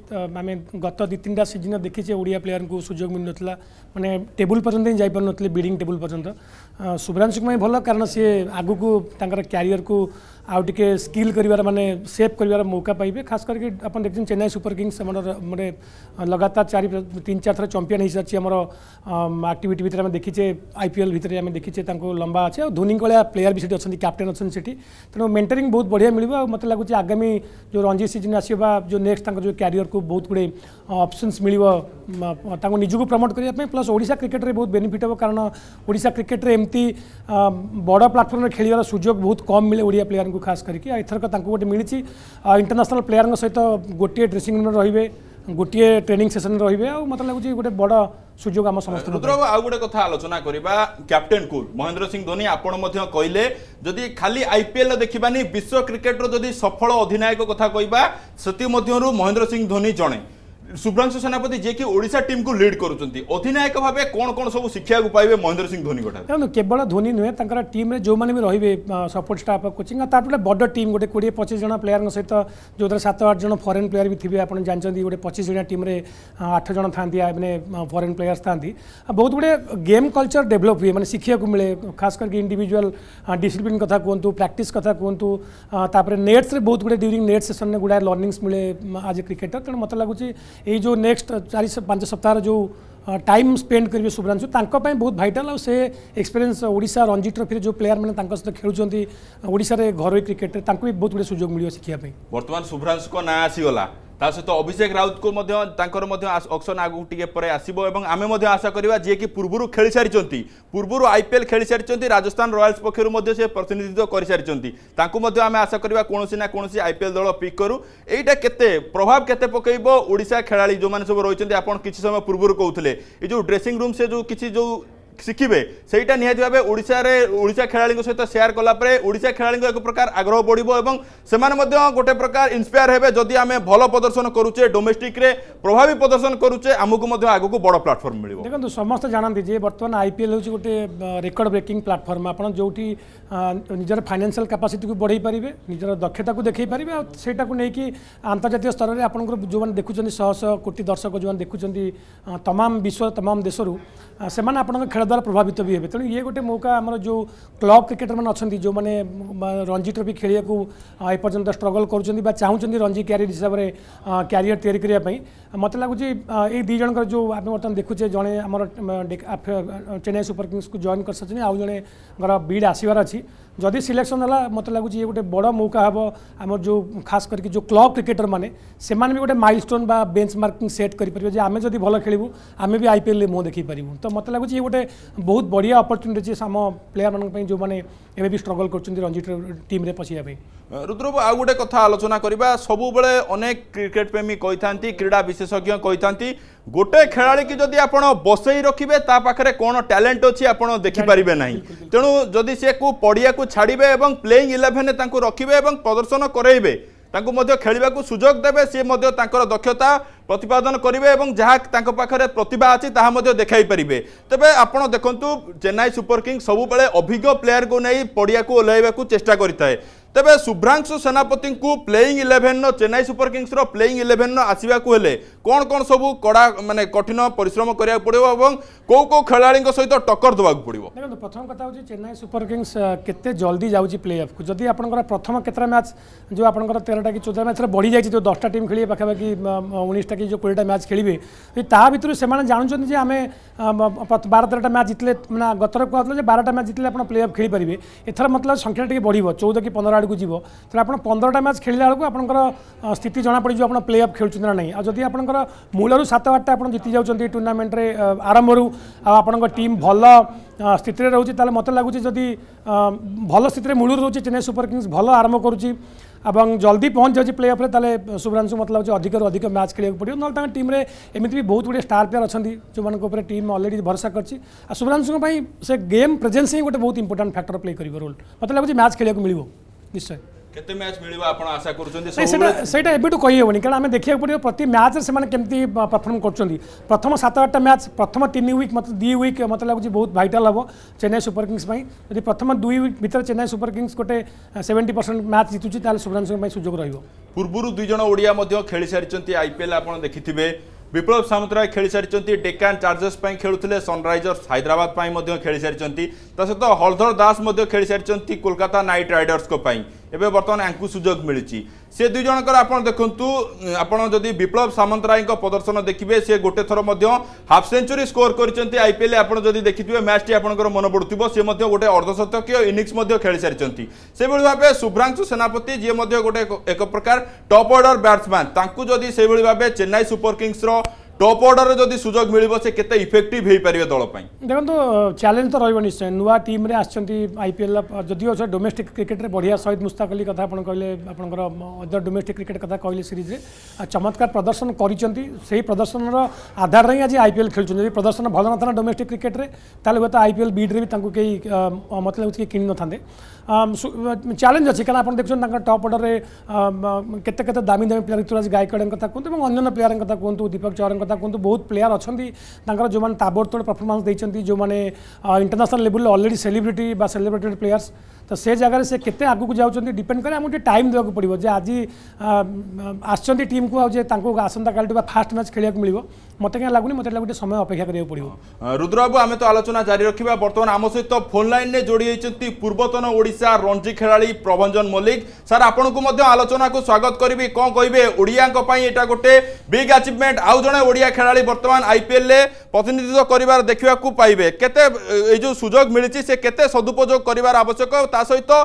আমি গত দুই তিনটা সিজন দেখিছে ওড়িয়া প্লেয়ার সুযোগ মিলু না মানে টেবুল পর্যন্ত হি যাইপার নিলে বিডিং টেবুল পর্যন্ত শুভ্রাংশু পাই ভাল কারণ সি আগুক তাঁর ক্যারিয়র কু आउ टे स्किल कर मैंने सेफ कर मौका पाइबे खास करके देखते चेन्नई सुपर किंग्स मैंने लगातार चार तीन चार थर चंपिन हो सारी आम आक्टिट भितर आम देखीचे आईपीएल भितर आम देखीचे लंबा अच्छे और धोनी भाया प्लेयर भी अच्छा कैप्टेन अच्छे से तेनाली मेन्टेनिंग बहुत बढ़िया मिले मतलब लगुच आगामी जो रंजी सीजन आसवा जो नेक्स्ट जो क्यारियर को बहुत गुड़े अप्सन मिल निजुक प्रमोट करने प्लस ओडा क्रिकेट में बहुत बेनिफिट हे कारण ओडा क्रिकेट में एमती बड़ प्लाटफर्म खेल सुजोग बहुत कम मिले ओडिया प्लेयर को खासरी एउटा गएर मिति प्लेयर प्लेयरयार सहित गोटे ड्रेसङ रुम जे गोटे बडा सेसन हम समस्त लाग्छ आ सु कथा आलोचना क्याप्टेन कूल महेंद्र सिंह धोनी खाली आईपीएल देखिबानी विश्व क्रिकेट रो जुन सफल अधिनायक कथा कतिमध्यु महेंद्र सिंह धोनी जणे सुभ्रांशु सेनापति जे कि ओडिसा टीम को लीड कर भाव कौन कौन सब शिक्षा पाए महेन्द्र सिंह धोनी देखो केवल धोनी नुहे टीम जो मैंने भी रही सपोर्ट स्टाफ कोचिंग तरह बड़ टीम गोटे कोड़े पचीस जन प्लेयर सहित जो सत आठ जन फरेन प्लेयर भी थी आप जानते गोटे पचीस जनी टीम आठ जन था मैंने फरेन प्लेयर्स था बहुत गुड़े गेम कलचर डेभलप हुए मैंने शिखा मिले खास करके इंडिजुआल डिप्लीन कथ कहतु प्राक्ट कथ कहतु नेट्स बहुत गुड़े ड्यूरी नेट सेसन में गुड़ा लर्णिंगस मिले आज क्रिकेटर तेनाली मतलब लगुच्छी ये जो नेक्स्ट चार पांच सप्ताह जो टाइम स्पेड करेंगे शुभ्रांशु बहुत भाइटाल आ एक्सपीरियंस ओडा रंजी ट्रफी जो प्लेयर मैंने सहित खेलुंट घर क्रिकेट भी बहुत गुड़े सुजोग मिले शिखापी बर्तमान शुभ्रांशु ना आसीगला ତା ସହିତ ଅଭିଷେକ ରାଉତଙ୍କୁ ମଧ୍ୟ ତାଙ୍କର ମଧ୍ୟ ଅକ୍ସନ୍ ଆଗକୁ ଟିକେ ପରେ ଆସିବ ଏବଂ ଆମେ ମଧ୍ୟ ଆଶା କରିବା ଯିଏକି ପୂର୍ବରୁ ଖେଳି ସାରିଛନ୍ତି ପୂର୍ବରୁ ଆଇପିଏଲ୍ ଖେଳି ସାରିଛନ୍ତି ରାଜସ୍ଥାନ ରୟାଲ୍ସ ପକ୍ଷରୁ ମଧ୍ୟ ସେ ପ୍ରତିନିଧିତ୍ୱ କରିସାରିଛନ୍ତି ତାଙ୍କୁ ମଧ୍ୟ ଆମେ ଆଶା କରିବା କୌଣସି ନା କୌଣସି ଆଇପିଏଲ୍ ଦଳ ପିକ୍ କରୁ ଏଇଟା କେତେ ପ୍ରଭାବ କେତେ ପକାଇବ ଓଡ଼ିଶା ଖେଳାଳି ଯେଉଁମାନେ ସବୁ ରହିଛନ୍ତି ଆପଣ କିଛି ସମୟ ପୂର୍ବରୁ କହୁଥିଲେ ଏ ଯେଉଁ ଡ୍ରେସିଂ ରୁମ୍ ସେ ଯେଉଁ କିଛି ଯେଉଁ শিখবে সেইটা নিহতি ভাবে ওড়শার ওড়শা খেলাড়ি সহ সেয়ার কলাপরে ওড়শা খেলাড়ি এক প্রকার আগ্রহ বড়ব এবং সেমানে মধ্যে গোটে প্রকার ইন্সপায়ার হবে যদি আমি ভালো প্রদর্শন করুচে ডোমেস্টিক্রে প্রভাবী প্রদর্শন করুচে আমি আগুক বড় প্লাটফর্ম মিলবে দেখুন সমস্ত জাঁতি যে বর্তমান আইপিএল হচ্ছে গোটে রেকর্ড ব্রেকিং প্লাটফর্ম আপনার যেটি নিজের ফাইনান্সিয়াল ক্যাপাসিটি বড়াই পারে নিজের দক্ষতা দেখাই পারে সেইটা নেই আন্তর্জাতীয় স্তরের আপনার যে দেখুছেন শহ শহ কোটি দর্শক যে দেখুছেন তমাম বিশ্ব তমাম দেশর সে আপনার খেলা द्वारा प्रभावित भी हे तेणु ये गोटे मौका आम जो क्लब क्रिकेटर मैंने अच्छा जो मैंने रंजी ट्रफी खेल एपर्तंत स्ट्रगल कर चाहूँ रंजी क्यारियर हिसाब से क्यारियर तैयारी करवाई मत लगुच जन जो आप बर्तमान देखुचे जड़े आम चेन्नई सुपरकिंगस को जॉन कर सारे आज जड़े बीड आसवर अच्छी जदि सिलेक्शन है मतलब लगुच ये गोटे बड़ मौका हम आम जो खास करके जो क्लब क्रिकेटर मैंने से भी गोटे milestone benchmarking set करेंगे आम जब भल खेलू आम भी आईपीएल मुँह देखी पारू तो मतलब लगुच ये गोटे बहुत बढ़िया अपरच्युनिटी अच्छे आम प्लेयर मैं जो मैंने ଏବେ ବି ଷ୍ଟ୍ରଗଲ୍ କରୁଛନ୍ତି ରଞ୍ଜି ଟିମ୍ରେ ପଶିବା ପାଇଁ ରୁଦ୍ରବାବୁ ଆଉ ଗୋଟେ କଥା ଆଲୋଚନା କରିବା ସବୁବେଳେ ଅନେକ କ୍ରିକେଟ୍ ପ୍ରେମୀ କହିଥାନ୍ତି କ୍ରୀଡ଼ା ବିଶେଷଜ୍ଞ କହିଥାନ୍ତି ଗୋଟେ ଖେଳାଳିକି ଯଦି ଆପଣ ବସେଇ ରଖିବେ ତା ପାଖରେ କ'ଣ ଟ୍ୟାଲେଣ୍ଟ ଅଛି ଆପଣ ଦେଖିପାରିବେ ନାହିଁ ତେଣୁ ଯଦି ସେ କେଉଁ ପଡ଼ିଆକୁ ଛାଡ଼ିବେ ଏବଂ ପ୍ଲେଇଂ ଇଲେଭେନ୍ରେ ତାଙ୍କୁ ରଖିବେ ଏବଂ ପ୍ରଦର୍ଶନ କରେଇବେ ତାଙ୍କୁ ମଧ୍ୟ ଖେଳିବାକୁ ସୁଯୋଗ ଦେବେ ସିଏ ମଧ୍ୟ ତାଙ୍କର ଦକ୍ଷତା ପ୍ରତିପାଦନ କରିବେ ଏବଂ ଯାହା ତାଙ୍କ ପାଖରେ ପ୍ରତିଭା ଅଛି ତାହା ମଧ୍ୟ ଦେଖାଇ ପାରିବେ ତେବେ ଆପଣ ଦେଖନ୍ତୁ ଚେନ୍ନାଇ ସୁପର କିଙ୍ଗ ସବୁବେଳେ ଅଭିଜ୍ଞ ପ୍ଲେୟାରକୁ ନେଇ ପଡ଼ିଆକୁ ଓହ୍ଲାଇବାକୁ ଚେଷ୍ଟା କରିଥାଏ ତେବେ ଶୁଭ୍ରାଂଶୁ ସେନାପତିଙ୍କୁ ପ୍ଲେଇଂ ଇଲେଭେନ୍ର ଚେନ୍ନାଇ ସୁପର କିଙ୍ଗସର ପ୍ଲେଇଂ ଇଲେଭେନ୍ର ଆସିବାକୁ ହେଲେ କ'ଣ କ'ଣ ସବୁ କଡ଼ା ମାନେ କଠିନ ପରିଶ୍ରମ କରିବାକୁ ପଡ଼ିବ ଏବଂ କେଉଁ କେଉଁ ଖେଳାଳିଙ୍କ ସହିତ ଟକ୍କର ଦେବାକୁ ପଡ଼ିବ ଦେଖନ୍ତୁ ପ୍ରଥମ କଥା ହେଉଛି ଚେନ୍ନାଇ ସୁପର କିଙ୍ଗସ୍ କେତେ ଜଲ୍ଦି ଯାଉଛି ପ୍ଲେ ଅଫ୍କୁ ଯଦି ଆପଣଙ୍କର ପ୍ରଥମ କେତେଟା ମ୍ୟାଚ୍ ଯେଉଁ ଆପଣଙ୍କର ତେରଟା କି ଚଉଦଟା ମ୍ୟାଚ୍ରେ ବଢ଼ିଯାଇଛି ଯେଉଁ ଦଶଟା ଟିମ୍ ଖେଳିବେ ପାଖାପାଖି ଉଣେଇଶଟା କି ଯେଉଁ କୋଡ଼ିଏଟା ମ୍ୟାଚ୍ ଖେଳିବେ ତା ଭିତରୁ ସେମାନେ ଜାଣୁଛନ୍ତି ଯେ ଆମେ ବାର ତେରଟା ମ୍ୟାଚ୍ ଜିତିଲେ ମାନେ ଗତର କୁହାଯାଉଥିଲା ଯେ ବାରଟା ମ୍ୟାଚ୍ ଜିତିଲେ ଆପଣ ପ୍ଲେ ଅଫ୍ ଖେଳିପାରିବେ ଏଥର ମତଲବ ସଂଖ୍ୟା ଟିକେ ବଢ଼ିବ ଚଉଦ କି ପନ୍ଦର ଆଡ଼କୁ बाहर को जीव पंद्रह मैच खेल आपर स्थित जमापड़ आप प्लेअफ खेल ना जदि आप मूल रू सत आठटा आप जीति जाऊँ टूर्णमेंट आरंभ आपम भल स्थित रोचे तेल मत लगुच भल स्थित मूल रोज चेन्नई सुपर किंग्स भल आरंभ कर अबं जल्दी पहुंच जाए प्लेअफ्रे तो शुभ्रांशु मतलब अधिक रू अधिक मैच खेल को पड़ो ना टीम एमती भी बहुत गुड़े स्टार प्लेयर अच्छा जो मैं टीम अलरेडी भरोसा कर शुभ्रांशु से गेम प्रेजेन्स ही गोटे बहुत इंपोर्टां फैक्टर प्ले कर रोल मतलब लगे मैच खेल को मिलो ନିଶ୍ଚୟ କେତେ ମ୍ୟାଚ୍ ମିଳିବ ଆପଣ ଆଶା କରୁଛନ୍ତି ସେଇଟା ସେଇଟା ଏବେଠୁ କହିହେବନି କାରଣ ଆମେ ଦେଖିବାକୁ ପଡ଼ିବ ପ୍ରତି ମ୍ୟାଚ୍ରେ ସେମାନେ କେମିତି ପରଫର୍ମ କରୁଛନ୍ତି ପ୍ରଥମ ସାତ ଆଠଟା ମ୍ୟାଚ୍ ପ୍ରଥମ ତିନି ୱିକ୍ ମୋତେ ଦୁଇ ୱିକ୍ ମୋତେ ଲାଗୁଛି ବହୁତ ଭାଇଟାଲ୍ ହେବ ଚେନ୍ନାଇ ସୁପର କିଙ୍ଗସ୍ ପାଇଁ ଯଦି ପ୍ରଥମ ଦୁଇ ୱିକ୍ ଭିତରେ ଚେନ୍ନାଇ ସୁପର କିଙ୍ଗସ୍ ଗୋଟେ ସେଭେଣ୍ଟି ପରସେଣ୍ଟ ମ୍ୟାଚ୍ ଜିତୁଛି ତାହେଲେ ଶୁଭ୍ରାଂଶୁ ପାଇଁ ସୁଯୋଗ ରହିବ ପୂର୍ବରୁ ଦୁଇ ଜଣ ଓଡ଼ିଆ ମଧ୍ୟ ଖେଳି ସାରିଛନ୍ତି ଆଇପିଏଲ୍ ଆପଣ ଦେଖିଥିବେ ବିପ୍ଳବ ସାମନ୍ତରାୟ ଖେଳିସାରିଛନ୍ତି ଡେକାନ୍ ଚାର୍ଜର୍ସ ପାଇଁ ଖେଳୁଥିଲେ ସନରାଇଜର୍ସ ହାଇଦ୍ରାବାଦ ପାଇଁ ମଧ୍ୟ ଖେଳିସାରିଛନ୍ତି ତା ସହିତ ହଳଧର ଦାସ ମଧ୍ୟ ଖେଳିସାରିଛନ୍ତି କୋଲକାତା ନାଇଟ୍ ରାଇଡର୍ସଙ୍କ ପାଇଁ ଏବେ ବର୍ତ୍ତମାନ ୟାଙ୍କୁ ସୁଯୋଗ ମିଳିଛି সে দুইজণকর আপনার দেখুন আপনার যদি বিপ্লব সামন্তরায় প্রদর্শন দেখবে সে গোটে থর হাফ সেঞ্চুরি স্কোর করেছেন আইপিএল আপনার যদি দেখিবে ম্যাচটি আপনার মনে পড়ুব সে গোটে অর্ধশতকীয় ইনিংস খেলে সারি সেইভাবে ভাবে শুভ্রাংশু সেনাপতি যে গোটে এক প্রকার টপ অর্ডর ব্যাটসম্যান তাঁকু যদি সেইভাবে ভাবে চেন্নাই সুপর কিংসর टॉप ऑर्डर जो सुजोग मिले से कितने इफेक्टिव है ही परिवेद देखो तो चैलेंज तो रही निश्चय नुवा टीम आईपीएल ला जो डोमेस्टिक क्रिकेट रे बढ़िया सॉइड मुस्ताकली कथा आप कोयले अपन अदर डोमेस्टिक क्रिकेट कथा कहे सीरीज चमत्कार प्रदर्शन करी प्रदर्शन आधार रही आज आईपीएल खेलु जब प्रदर्शन भल ना डोमेस्टिक क्रिकेट रे ताल हुए तो आईपीएल बीड भी कई मतलब कि किन चैलेंज अच्छे क्या आप देखते टप अर्डर में कते दामी दामी प्लेयर ऋतुराज गायकवाड़ क्या कहते हैं अन्न प्लेयर क्या कहुत दीपक चौहान क्या कहुत बहुत प्लेयर अच्छा जो मैंने ताबड़ोड़ परफर्मास जो मैंने international level already celebrity celebrated players ତ ସେ ଜାଗାରେ ସେ କେତେ ଆଗକୁ ଯାଉଛନ୍ତି ଡିପେଣ୍ଡ କରେ ଆମକୁ ଟିକେ ଟାଇମ୍ ଦେବାକୁ ପଡ଼ିବ ଯେ ଆଜି ଆସୁଛନ୍ତି ଟିମ୍କୁ ଆଉ ଯେ ତାଙ୍କୁ ଆସନ୍ତାକାଲିଠୁ ବା ଫାଷ୍ଟ ମ୍ୟାଚ୍ ଖେଳିବାକୁ ମିଳିବ ମୋତେ କାହିଁ ଲାଗୁନି ମୋତେ ଲାଗୁଛି ଟିକେ ସମୟ ଅପେକ୍ଷା କରିବାକୁ ପଡ଼ିବ ରୁଦ୍ରବାବୁ ଆମେ ତ ଆଲୋଚନା ଜାରି ରଖିବା ବର୍ତ୍ତମାନ ଆମ ସହିତ ଫୋନ୍ ଲାଇନ୍ରେ ଯୋଡ଼ି ହୋଇଛନ୍ତି ପୂର୍ବତନ ଓଡ଼ିଶା ରଞ୍ଜି ଖେଳାଳି ପ୍ରଭଞ୍ଜନ ମଲ୍ଲିକ ସାର୍ ଆପଣଙ୍କୁ ମଧ୍ୟ ଆଲୋଚନାକୁ ସ୍ୱାଗତ କରିବି କ'ଣ କହିବେ ଓଡ଼ିଆଙ୍କ ପାଇଁ ଏଇଟା ଗୋଟେ ବିଗ୍ ଆଚିଭମେଣ୍ଟ ଆଉ ଜଣେ ଓଡ଼ିଆ ଖେଳାଳି ବର୍ତ୍ତମାନ ଆଇପିଏଲ୍ରେ ପ୍ରତିନିଧିତ୍ୱ କରିବାର ଦେଖିବାକୁ ପାଇବେ କେତେ ଏଇ ଯେଉଁ ସୁଯୋଗ ମିଳିଛି ସେ କେତେ ସଦୁପଯୋଗ କରିବାର ଆବଶ୍ୟକ ତା ସହିତ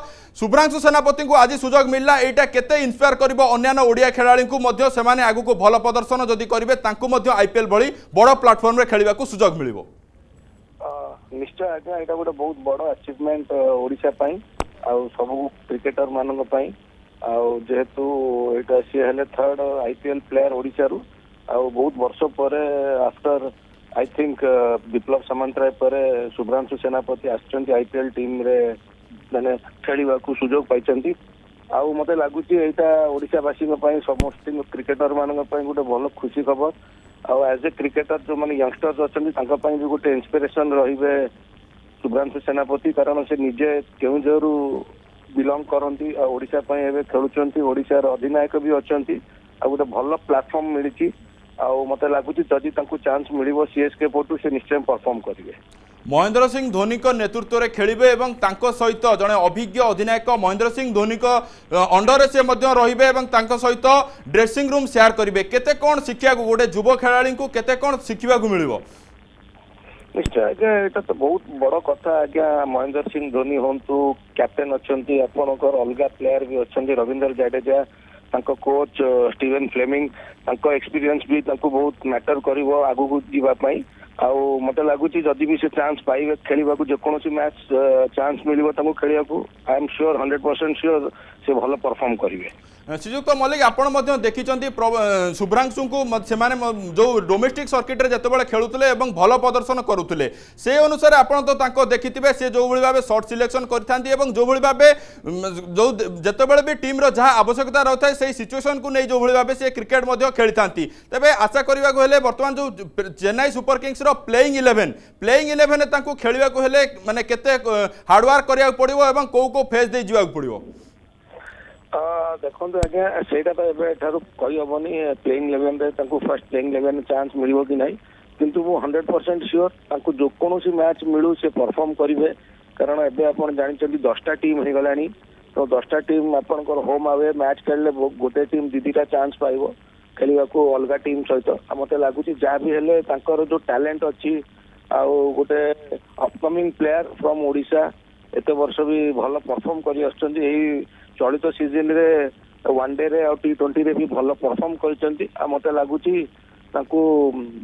ଶୁଭ୍ରାଂଶୁ ସେନାପତିଙ୍କୁ ଆଜି ସୁଯୋଗ ମିଳିଲା ଏଇଟା କେତେ ଇନ୍ସପାୟାର କରିବ ଅନ୍ୟାନ୍ୟ ଓଡ଼ିଆ ଖେଳାଳିଙ୍କୁ ମଧ୍ୟ ସେମାନେ ଆଗକୁ ଭଲ ପ୍ରଦର୍ଶନ ଯଦି କରିବେ ତାଙ୍କୁ ମଧ୍ୟ ଆଇପିଏଲ୍ ଭଳି ବଡ଼ ପ୍ଲାଟଫର୍ମରେ ଖେଳିବାକୁ ସୁଯୋଗ ମିଳିବ ନିଶ୍ଚୟ ଆଜ୍ଞା ଏଇଟା ଗୋଟେ ବହୁତ ବଡ଼ ଆଚିଭମେଣ୍ଟ ଓଡ଼ିଶା ପାଇଁ ଆଉ ସବୁ କ୍ରିକେଟର ମାନଙ୍କ ପାଇଁ ଆଉ ଯେହେତୁ ଏଇଟା ସିଏ ହେଲେ ଥାର୍ଡ ଆଇପିଏଲ୍ ପ୍ଲେୟାର ଓଡ଼ିଶାରୁ ଆଉ ବହୁତ ବର୍ଷ ପରେ after I think Biplab Samantaray ପରେ ଶୁଭ୍ରାଂଶୁ ସେନାପତି ଆସିଛନ୍ତି ଆଇପିଏଲ୍ ଟିମ୍ରେ ମାନେ ଖେଳିବାକୁ ସୁଯୋଗ ପାଇଛନ୍ତି ଆଉ ମୋତେ ଲାଗୁଛି ଏଇଟା ଓଡ଼ିଶାବାସୀଙ୍କ ପାଇଁ ସମସ୍ତଙ୍କ କ୍ରିକେଟର ମାନଙ୍କ ପାଇଁ ଗୋଟେ ଭଲ ଖୁସି ଖବର ଆଉ ଆଜ୍ ଏ କ୍ରିକେଟର ଯୋଉମାନେ ୟଙ୍ଗଷ୍ଟର୍ସ ଅଛନ୍ତି ତାଙ୍କ ପାଇଁ ବି ଗୋଟେ ଇନ୍ସପିରେସନ ରହିବେ ଶୁଭ୍ରାଂଶୁ ସେନାପତି କାରଣ ସେ ନିଜେ କେଉଁଝରରୁ ବିଲଙ୍ଗ କରନ୍ତି ଆଉ ଓଡ଼ିଶା ପାଇଁ ଏବେ ଖେଳୁଛନ୍ତି ଓଡ଼ିଶାର ଅଧିନାୟକ ବି ଅଛନ୍ତି ଆଉ ଗୋଟେ ଭଲ ପ୍ଲାଟଫର୍ମ ମିଳିଛି ଆଉ ମୋତେ ଲାଗୁଛି ଯଦି ତାଙ୍କୁ ଚାନ୍ସ ମିଳିବ ସିଏସ୍କେ ପଟୁ ସେ ନିଶ୍ଚୟ ପରଫର୍ମ କରିବେ মহেন্দ্র সিং ধোনিক নেতৃত্বরে খেলবে এবং তাঙ্ক সহিত জনে অভিজ্ঞ অধিনায়ক মহেন্দ্র সিং ধোনিক অন্ডরে সে মধ্য রহবে এবং তাঙ্ক সহিত ড্রেসিং রুম সেয়ার করবে কেতে কোণ শিক্ষা গোটে যুব খেলাড়ি কেতে কোণ শিখবাকে মিলব ନିଶ୍ଚୟ ଆଜ୍ଞା ଏଇଟା ତ ବହୁତ ବଡ କଥା ଆଜ୍ଞା ମହେନ୍ଦ୍ର ସିଂ ଧୋନି ହୁଅନ୍ତୁ କ୍ୟାପ୍ଟେନ୍ ଅଛନ୍ତି ଆପଣଙ୍କର ଅଲଗା ପ୍ଲେୟାର ବି ଅଛନ୍ତି ରବୀନ୍ଦ୍ର ଜାଡେଜା ତାଙ୍କ କୋଚ୍ ଷ୍ଟିଭେନ୍ ଫ୍ଲେମିଂ ତାଙ୍କ ଏକ୍ସପିରିଏନ୍ସ ବି ତାଙ୍କୁ ବହୁତ ମ୍ୟାଟର କରିବ ଆଗକୁ ଯିବା ପାଇଁ ଆଉ ମୋତେ ଲାଗୁଛି ଯଦି ବି ସେ ଚାନ୍ସ ପାଇବେ ଖେଳିବାକୁ ଯେକୌଣସି ମ୍ୟାଚ୍ ଚାନ୍ସ ମିଳିବ ତାଙ୍କୁ ଖେଳିବାକୁ I am sure hundred percent sure से भल परफर्म करेंगे श्रीजुक्त मल्लिक आप देखी शुभ्रांशु को जो डोमेस्टिक सर्किट्रे जो खेलुले भल प्रदर्शन करुते से अनुसार आप तो देखी थे सी जो भाव सर्ट सिलेक्शन करते जो भाव जो जितेबले भी टीम्र जहाँ आवश्यकता रही है से सिचुएसन को नहीं जो भाव से क्रिकेट खेली था तेज आशा करने बर्तमान जो चेन्नई सुपर किंगस र्लेंग इलेवेन प्लेइंग इलेवेन खेलने को मैंने के हार्डवर्क करा पड़ो कौ फेज दे जावाक पड़ो ଦେଖନ୍ତୁ ଆଜ୍ଞା ସେଇଟା ତ ଏବେ ଏଠାରୁ କହିହେବନି ପ୍ଲେଇଂ ଇଲେଭେନ୍ରେ ତାଙ୍କୁ ଫାର୍ଷ୍ଟ ପ୍ଲେଇଂ ଇଲେଭେନ୍ ଚାନ୍ସ ମିଳିବ କି ନାହିଁ କିନ୍ତୁ ମୁଁ ହଣ୍ଡ୍ରେଡ଼୍ ପରସେଣ୍ଟ ସିଓର ତାଙ୍କୁ ଯେକୌଣସି ମ୍ୟାଚ୍ ମିଳୁ ସେ ପରଫର୍ମ କରିବେ କାରଣ ଏବେ ଆପଣ ଜାଣିଛନ୍ତି ଦଶଟା ଟିମ୍ ହେଇଗଲାଣି ତ ଦଶଟା ଟିମ୍ ଆପଣଙ୍କର ହୋମ୍ ଆୱେ ମ୍ୟାଚ୍ ଖେଳିଲେ ଗୋଟେ ଟିମ୍ ଦୁଇ ଦୁଇଟା ଚାନ୍ସ ପାଇବ ଖେଳିବାକୁ ଅଲଗା ଟିମ୍ ସହିତ ମୋତେ ଲାଗୁଛି ଯାହା ବି ହେଲେ ତାଙ୍କର ଯୋଉ ଟ୍ୟାଲେଣ୍ଟ ଅଛି ଆଉ ଗୋଟେ ଅପକମିଂ ପ୍ଲେୟାର ଫ୍ରମ୍ ଓଡ଼ିଶା ଏତେ ବର୍ଷ ବି ଭଲ ପରଫର୍ମ କରି ଆସୁଛନ୍ତି ଏଇ ଚଳିତ ସିଜନରେ ୱାନ୍ ଡେରେ ଆଉ ଟି ଟ୍ୱେଣ୍ଟିରେ ବି ଭଲ ପରଫର୍ମ କରିଛନ୍ତି ଆଉ ମୋତେ ଲାଗୁଛି ତାଙ୍କୁ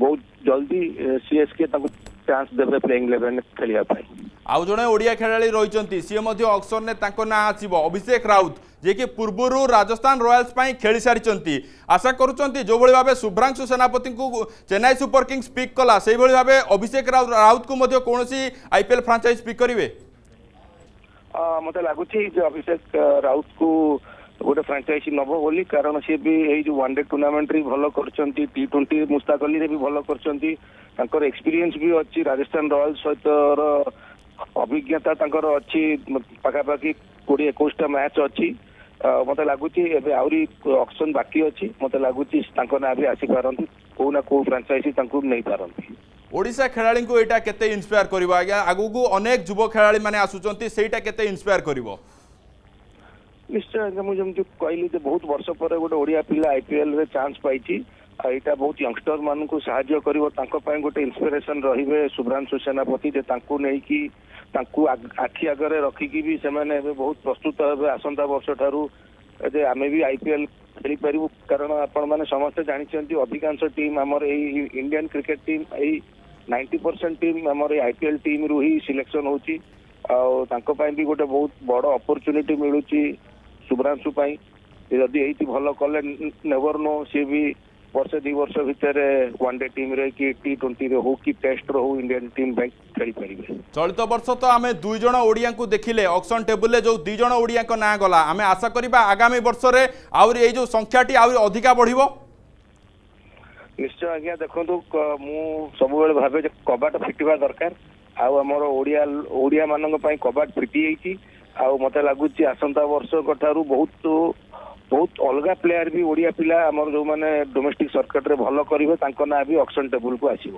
ବହୁତ ଜଲ୍ଦି ସିଏସ୍କେ ତାଙ୍କୁ ଚାନ୍ସ ଦେବେ ପ୍ଲେଇଂ ଇଲେଭେନ୍ ଖେଳିବା ପାଇଁ ଆଉ ଜଣେ ଓଡ଼ିଆ ଖେଳାଳି ରହିଛନ୍ତି ସିଏ ମଧ୍ୟ ଅକ୍ସନରେ ତାଙ୍କ ନାଁ ଆସିବ ଅଭିଷେକ ରାଉତ ଯିଏକି ପୂର୍ବରୁ ରାଜସ୍ଥାନ ରୟାଲ୍ସ ପାଇଁ ଖେଳି ସାରିଛନ୍ତି ଆଶା କରୁଛନ୍ତି ଯେଉଁଭଳି ଭାବେ ଶୁଭ୍ରାଂଶୁ ସେନାପତିଙ୍କୁ ଚେନ୍ନାଇ ସୁପର କିଙ୍ଗସ୍ ପିକ୍ କଲା ସେଇଭଳି ଭାବେ ଅଭିଷେକ ରାଉତ ରାଉତଙ୍କୁ ମଧ୍ୟ କୌଣସି ଆଇପିଏଲ୍ ଫ୍ରାଞ୍ଚାଇଜ୍ ପିକ୍ କରିବେ ମତେ ଲାଗୁଛି ଯେ ଅଭିଷେକ ରାଉତକୁ ଗୋଟେ ଫ୍ରାଞ୍ଚାଇଜି ନବ ବୋଲି କାରଣ ସିଏ ବି ଏଇ ଯୋଉ ୱାନ୍ ଡେ ଟୁର୍ଣ୍ଣାମେଣ୍ଟ ଟୁର୍ଣ୍ଣାମେଣ୍ଟରେ ଭଲ କରୁଛନ୍ତି ଟି ଟ୍ୱେଣ୍ଟି ମୁସ୍ତାକ ବି ଭଲ କରୁଛନ୍ତି ତାଙ୍କର ଏକ୍ସପିରିଏନ୍ସ ବି ଅଛି ରାଜସ୍ଥାନ ରୟାଲ୍ସ ସହିତର ଅଭିଜ୍ଞତା ତାଙ୍କର ଅଛି ପାଖାପାଖି କୋଡିଏ ଏକୋଇଶଟା ମ୍ୟାଚ୍ ଅଛି ମତେ ଲାଗୁଛି ଏବେ ଆହୁରି ଅପସନ୍ ବାକି ଅଛି ମତେ ଲାଗୁଛି ତାଙ୍କ ନାଁ ବି ଆସିପାରନ୍ତି କୋଉ ନା କୋଉ ଫ୍ରାଞ୍ଚାଇଜି ତାଙ୍କୁ ନେଇପାରନ୍ତି ওড়িশা খেলাড়ি এটা কেতে ইন্সপায়ার করব আজ্ঞা আগুকু অনেক যুব খেলাড়ি মানে আসুচার সেইটা কেতে ইন্সপায়ার করব নিশ্চয় আজ্ঞা মু যেমন কহিলি যে বহুত বর্ষ পরে গোটে ওড়িয়া পিলা আইপিএল রে চান্স পাইছি ଏଇଟା ବହୁତ ୟଙ୍ଗଷ୍ଟର ମାନଙ୍କୁ ସାହାଯ୍ୟ କରିବ ତାଙ୍କ ପାଇଁ ଗୋଟେ ଇନ୍ସପିରେସନ ରହିବେ ଶୁଭ୍ରାଂଶୁ ସେନାପତି ଯେ ତାଙ୍କୁ ନେଇକି ତାଙ୍କୁ ଆଖି ଆଗରେ ରଖିକି ବି ସେମାନେ ଏବେ ବହୁତ ପ୍ରସ୍ତୁତ ହେବେ ଆସନ୍ତା ବର୍ଷ ଠାରୁ ଯେ ଆମେ ବି ଆଇପିଏଲ ଖେଳିପାରିବୁ କାରଣ ଆପଣମାନେ ସମସ୍ତେ ଜାଣିଛନ୍ତି ଅଧିକାଂଶ ଟିମ୍ ଆମର ଏଇ ଇଣ୍ଡିଆନ କ୍ରିକେଟ ଟିମ୍ ଏଇ ନାଇଣ୍ଟି ପରସେଣ୍ଟ ଟିମ୍ ଆମର ଆଇପିଏଲ୍ ଟିମ୍ରୁ ହିଁ ସିଲେକ୍ସନ୍ ହେଉଛି ଆଉ ତାଙ୍କ ପାଇଁ ବି ଗୋଟେ ବହୁତ ବଡ଼ ଅପରଚ୍ୟୁନିଟି ମିଳୁଛି ଶୁଭ୍ରାଂଶୁ ପାଇଁ ଯଦି ଏଇଠି ଭଲ କଲେ ନେଭର ନୋ ସିଏ ବି ବର୍ଷେ ଦୁଇ ବର୍ଷ ଭିତରେ ୱାନ୍ ଡେ ଟିମ୍ରେ କି ଟି ଟ୍ୱେଣ୍ଟିରେ ହଉ କି ଟେଷ୍ଟରେ ହଉ ଇଣ୍ଡିଆନ୍ ଟିମ୍ ପାଇଁ ଖେଳିପାରିବେ ଚଳିତ ବର୍ଷ ତ ଆମେ ଦୁଇ ଜଣ ଓଡ଼ିଆଙ୍କୁ ଦେଖିଲେ ଅକ୍ସନ୍ ଟେବୁଲ୍ରେ ଯେଉଁ ଦୁଇ ଜଣ ଓଡ଼ିଆଙ୍କ ନାଁ ଗଲା ଆମେ ଆଶା କରିବା ଆଗାମୀ ବର୍ଷରେ ଆହୁରି ଏଇ ଯେଉଁ ସଂଖ୍ୟାଟି ଆହୁରି ଅଧିକା ବଢ଼ିବ ନିଶ୍ଚୟ ଆଜ୍ଞା ଦେଖନ୍ତୁ ମୁଁ ସବୁବେଳେ ଭାବେ ଯେ କବାଟ ଫିଟିବା ଦରକାର ଆଉ ଆମର ଓଡ଼ିଆ ଓଡ଼ିଆ ମାନଙ୍କ ପାଇଁ କବାଟ ଫିଟି ଯାଇଛି ଆଉ ମତେ ଲାଗୁଛି ଆସନ୍ତା ବର୍ଷଙ୍କ ଠାରୁ ବହୁତ ବହୁତ ଅଲଗା ପ୍ଲେୟାର ବି ଓଡ଼ିଆ ପିଲା ଆମର ଯୋଉମାନେ ଡୋମେଷ୍ଟିକ ସର୍କିଟରେ ଭଲ କରିବେ ତାଙ୍କ ନାଁ ବି ଅକ୍ସନ୍ ଟେବୁଲକୁ ଆସିବ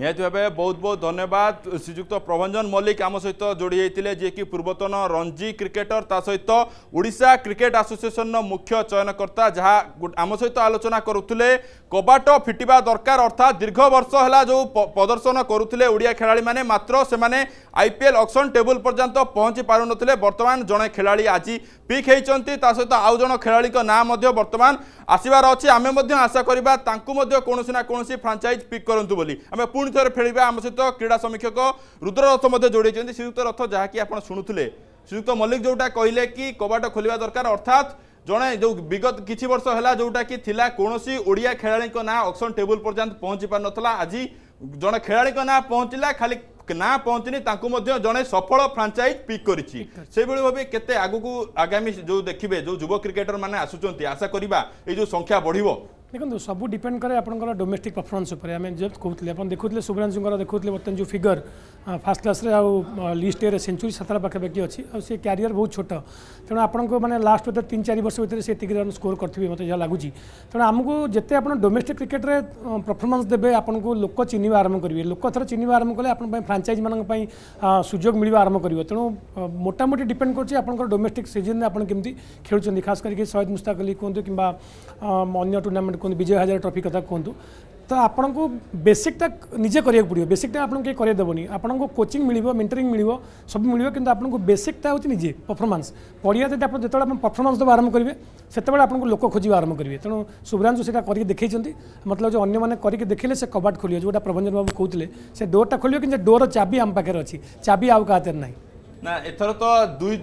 নিহতি ভাবে বহুত বহুত ধন্যবাদ শ্রীযুক্ত প্রভঞ্জন মল্লিক আম সহ যোড়ি হয়েছিল যিকি পূর্বতন রঞ্জি ক্রিকেটর তা সহিত ওড়শা ক্রিকেট আসোসিয়েসন মুখ্য চয়নকর্তা যা আম সহ আলোচনা করুলে কবাট ফিটিবা দরকার অর্থাৎ দীর্ঘ বর্ষ হল যে প্রদর্শন করুলে ওড়িয়া খেলাড়ি মানে মাত্র সেমানে আইপিএল অকশন টেবুল পর্যন্ত পৌঁছি পারুনলে বর্তমান জনে খেলাড়ি আজি পিক হয়েছেন তা সহ আউ জন খেলাড়ি না বর্তমান আসবার অছি আমি আশা করা তাঁকু কোণী না কোণী ফ্রাঞ্চাইজ পিক করতু বলে আমি পুঁ ପୁଣି ଥରେ ଫେରିବା ଆମ ସହିତ କ୍ରୀଡ଼ା ସମୀକ୍ଷକ ରୁଦ୍ର ରଥ ମଧ୍ୟ ଯୋଡ଼ିଛନ୍ତି ଶ୍ରୀଯୁକ୍ତ ରଥ ଯାହାକି ଆପଣ ଶୁଣୁଥିଲେ ଶ୍ରୀଯୁକ୍ତ ମଲ୍ଲିକ ଯେଉଁଟା କହିଲେ କି କବାଟ ଖୋଲିବା ଦରକାର ଅର୍ଥାତ୍ ଜଣେ ଯେଉଁ ବିଗତ କିଛି ବର୍ଷ ହେଲା ଯେଉଁଟାକି ଥିଲା କୌଣସି ଓଡ଼ିଆ ଖେଳାଳିଙ୍କ ନାଁ ଅକ୍ସନ୍ ଟେବୁଲ୍ ପର୍ଯ୍ୟନ୍ତ ପହଞ୍ଚି ପାରିନଥିଲା ଆଜି ଜଣେ ଖେଳାଳିଙ୍କ ନାଁ ପହଞ୍ଚିଲା ଖାଲି ନା ପହଞ୍ଚିନି ତାଙ୍କୁ ମଧ୍ୟ ଜଣେ ସଫଳ ଫ୍ରାଞ୍ଚାଇଜ୍ ପିକ୍ କରିଛି ସେଭଳି ଭାବେ କେତେ ଆଗକୁ ଆଗାମୀ ଯେଉଁ ଦେଖିବେ ଯେଉଁ ଯୁବ କ୍ରିକେଟର ମାନେ ଆସୁଛନ୍ତି ଆଶା କରିବା ଏଇ ଯେଉଁ ସଂଖ୍ୟା ବଢ଼ିବ देखो सब डिपेंड कै आप परफॉर्मेंस परफरमेंस आम कहते हैं देखुले सुब्रांशु देखुले बर्तमान जो फिगर ফার্স্ট ক্লাসে আউ লিস্ট ইয়ে সেঞ্চুরি সাতটা পাখাপাখি অছি সে ক্যারিয়ার বহু ছোট তেমন আপনার মানে লাস্ট বোধ তিন চারি বর্ষ ভিতরে সে এতিকি রান স্কোর করবে মতো যা লাগুছি তেমন আমি যেতে আপনার ডোমেস্টিক ক্রিকেটে পরফরমান্স দেবে আপনার লোক চিহ্নবা আরম্ভ করবে লোক থর চিহ্নবা আরম্ভ কলে আপনার ফ্রাঞ্চাইজ মানুষ সুযোগ মিলবা আরম্ভ করবে তেমন মোটামুটি ডিপেন্ড করছে আপনার ডোমেস্টিক সিজনে আপনার কেমি খেলুচ্ছেন খাস করি সহিদ মুস্তাক অলি কুহতু কিংবা অন্য টুর্নামেন্ট কুহতু বিজয় হাজার ট্রফি কথা কুহতু तो आपको बेसिकटा निजे पड़ो बेसिकटा आपको कहीं करदेवन आपको कोचिंग मिले मेन्टरी मिले सब मिले कि आपको बेसिकटा हो निजे परफर्मांस पढ़िया जब जो परफर्मांस देव आरम्भ करेंगे सेत लोक खोजा आरम्भ करेंगे तेणु शुभ्रांशु से देखते मतलब जो मैंने करके देखे से कबाट खोलियो जो प्रभंजन बाबू कहते डोरटा खोलियो कि डोर चाबी आम पाखे अच्छी चाबी आउ का नाई ନା ଏଥର ତ ଦୁଇ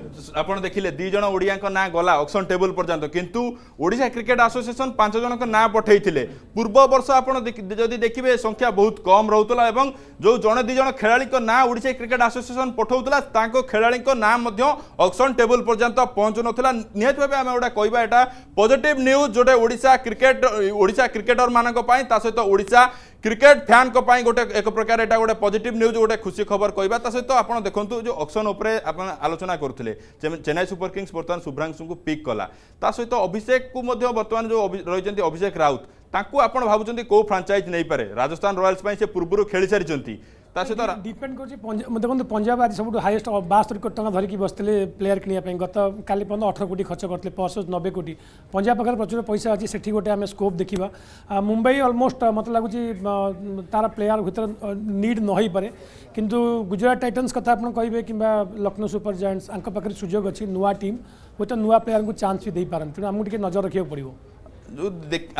ଆପଣ ଦେଖିଲେ ଦୁଇ ଜଣ ଓଡ଼ିଆଙ୍କ ନାଁ ଗଲା ଅକ୍ସନ୍ ଟେବୁଲ୍ ପର୍ଯ୍ୟନ୍ତ କିନ୍ତୁ ଓଡ଼ିଶା କ୍ରିକେଟ୍ ଆସୋସିଏସନ୍ ପାଞ୍ଚ ଜଣଙ୍କ ନାଁ ପଠାଇଥିଲେ ପୂର୍ବ ବର୍ଷ ଆପଣ ଯଦି ଦେଖିବେ ସଂଖ୍ୟା ବହୁତ କମ୍ ରହୁଥିଲା ଏବଂ ଯେଉଁ ଜଣେ ଦୁଇ ଜଣ ଖେଳାଳିଙ୍କ ନାଁ ଓଡ଼ିଶା କ୍ରିକେଟ୍ ଆସୋସିଏସନ୍ ପଠାଉଥିଲା ତାଙ୍କ ଖେଳାଳିଙ୍କ ନାଁ ମଧ୍ୟ ଅକ୍ସନ୍ ଟେବୁଲ୍ ପର୍ଯ୍ୟନ୍ତ ପହଞ୍ଚୁନଥିଲା ନିହାତି ଭାବେ ଆମେ ଗୋଟେ କହିବା ଏଇଟା ପଜିଟିଭ୍ ନ୍ୟୁଜ୍ ଯେଉଁଟା ଓଡ଼ିଶା କ୍ରିକେଟ୍ ଓଡ଼ିଶା କ୍ରିକେଟର୍ମାନଙ୍କ ପାଇଁ ତା ସହିତ ଓଡ଼ିଶା ক্রিকেট ফ্যান গোটে এক প্রকার এটা গোটে পজিটিভ নিউজ গোটে খুশি খবর কহবা তা সহ আপনার দেখুন যে অকশন উপরে আপনার আলোচনা করুলে চেন্নাই সুপর কিংস বর্তমান শুভ্রাংশু পিক কলা তা সহ অভিষেক কু বর্তমান যে রয়েছেন অভিষেক রাউত তাঁকু আপনার ভাবুচ্ছেন কেউ ফ্রাঞ্চাইজ নেইপারে রাজস্থান রয়্যালস সে পূর্বর খেলে সারি ତା ସହିତ ଡିପେଣ୍ଡ କରୁଛି ଦେଖନ୍ତୁ ପଞ୍ଜାବ ଆଜି ସବୁଠୁ ହାଇଏଷ୍ଟ ବାସ୍ତରି କୋଟି ଟଙ୍କା ଧରିକି ବସିଥିଲେ ପ୍ଲେୟାର କିଣିବା ପାଇଁ ଗତ କାଲି ପର୍ଯ୍ୟନ୍ତ ଅଠର କୋଟି ଖର୍ଚ୍ଚ କରିଥିଲେ ପରସୋଜ ନବେ କୋଟି ପଞ୍ଜାବ ପାଖରେ ପ୍ରଚୁର ପଇସା ଅଛି ସେଠି ଗୋଟେ ଆମେ ସ୍କୋପ୍ ଦେଖିବା ମୁମ୍ବାଇ ଅଲମୋଷ୍ଟ ମୋତେ ଲାଗୁଛି ତାର ପ୍ଲେୟାର ଭିତରେ ନିଡ୍ ନ ହୋଇପାରେ କିନ୍ତୁ ଗୁଜରାଟ ଟାଇଟନ୍ସ କଥା ଆପଣ କହିବେ କିମ୍ବା ଲକ୍ଷ୍ନୌ ସୁପର ଜାଏଣ୍ଟସ୍ ଆଙ୍କ ପାଖରେ ସୁଯୋଗ ଅଛି ନୂଆ ଟିମ୍ ହୁଏତ ନୂଆ ପ୍ଲେୟାରଙ୍କୁ ଚାନ୍ସ ବି ଦେଇପାରନ୍ତି ତେଣୁ ଆମକୁ ଟିକେ ନଜର ରଖିବାକୁ ପଡ଼ିବ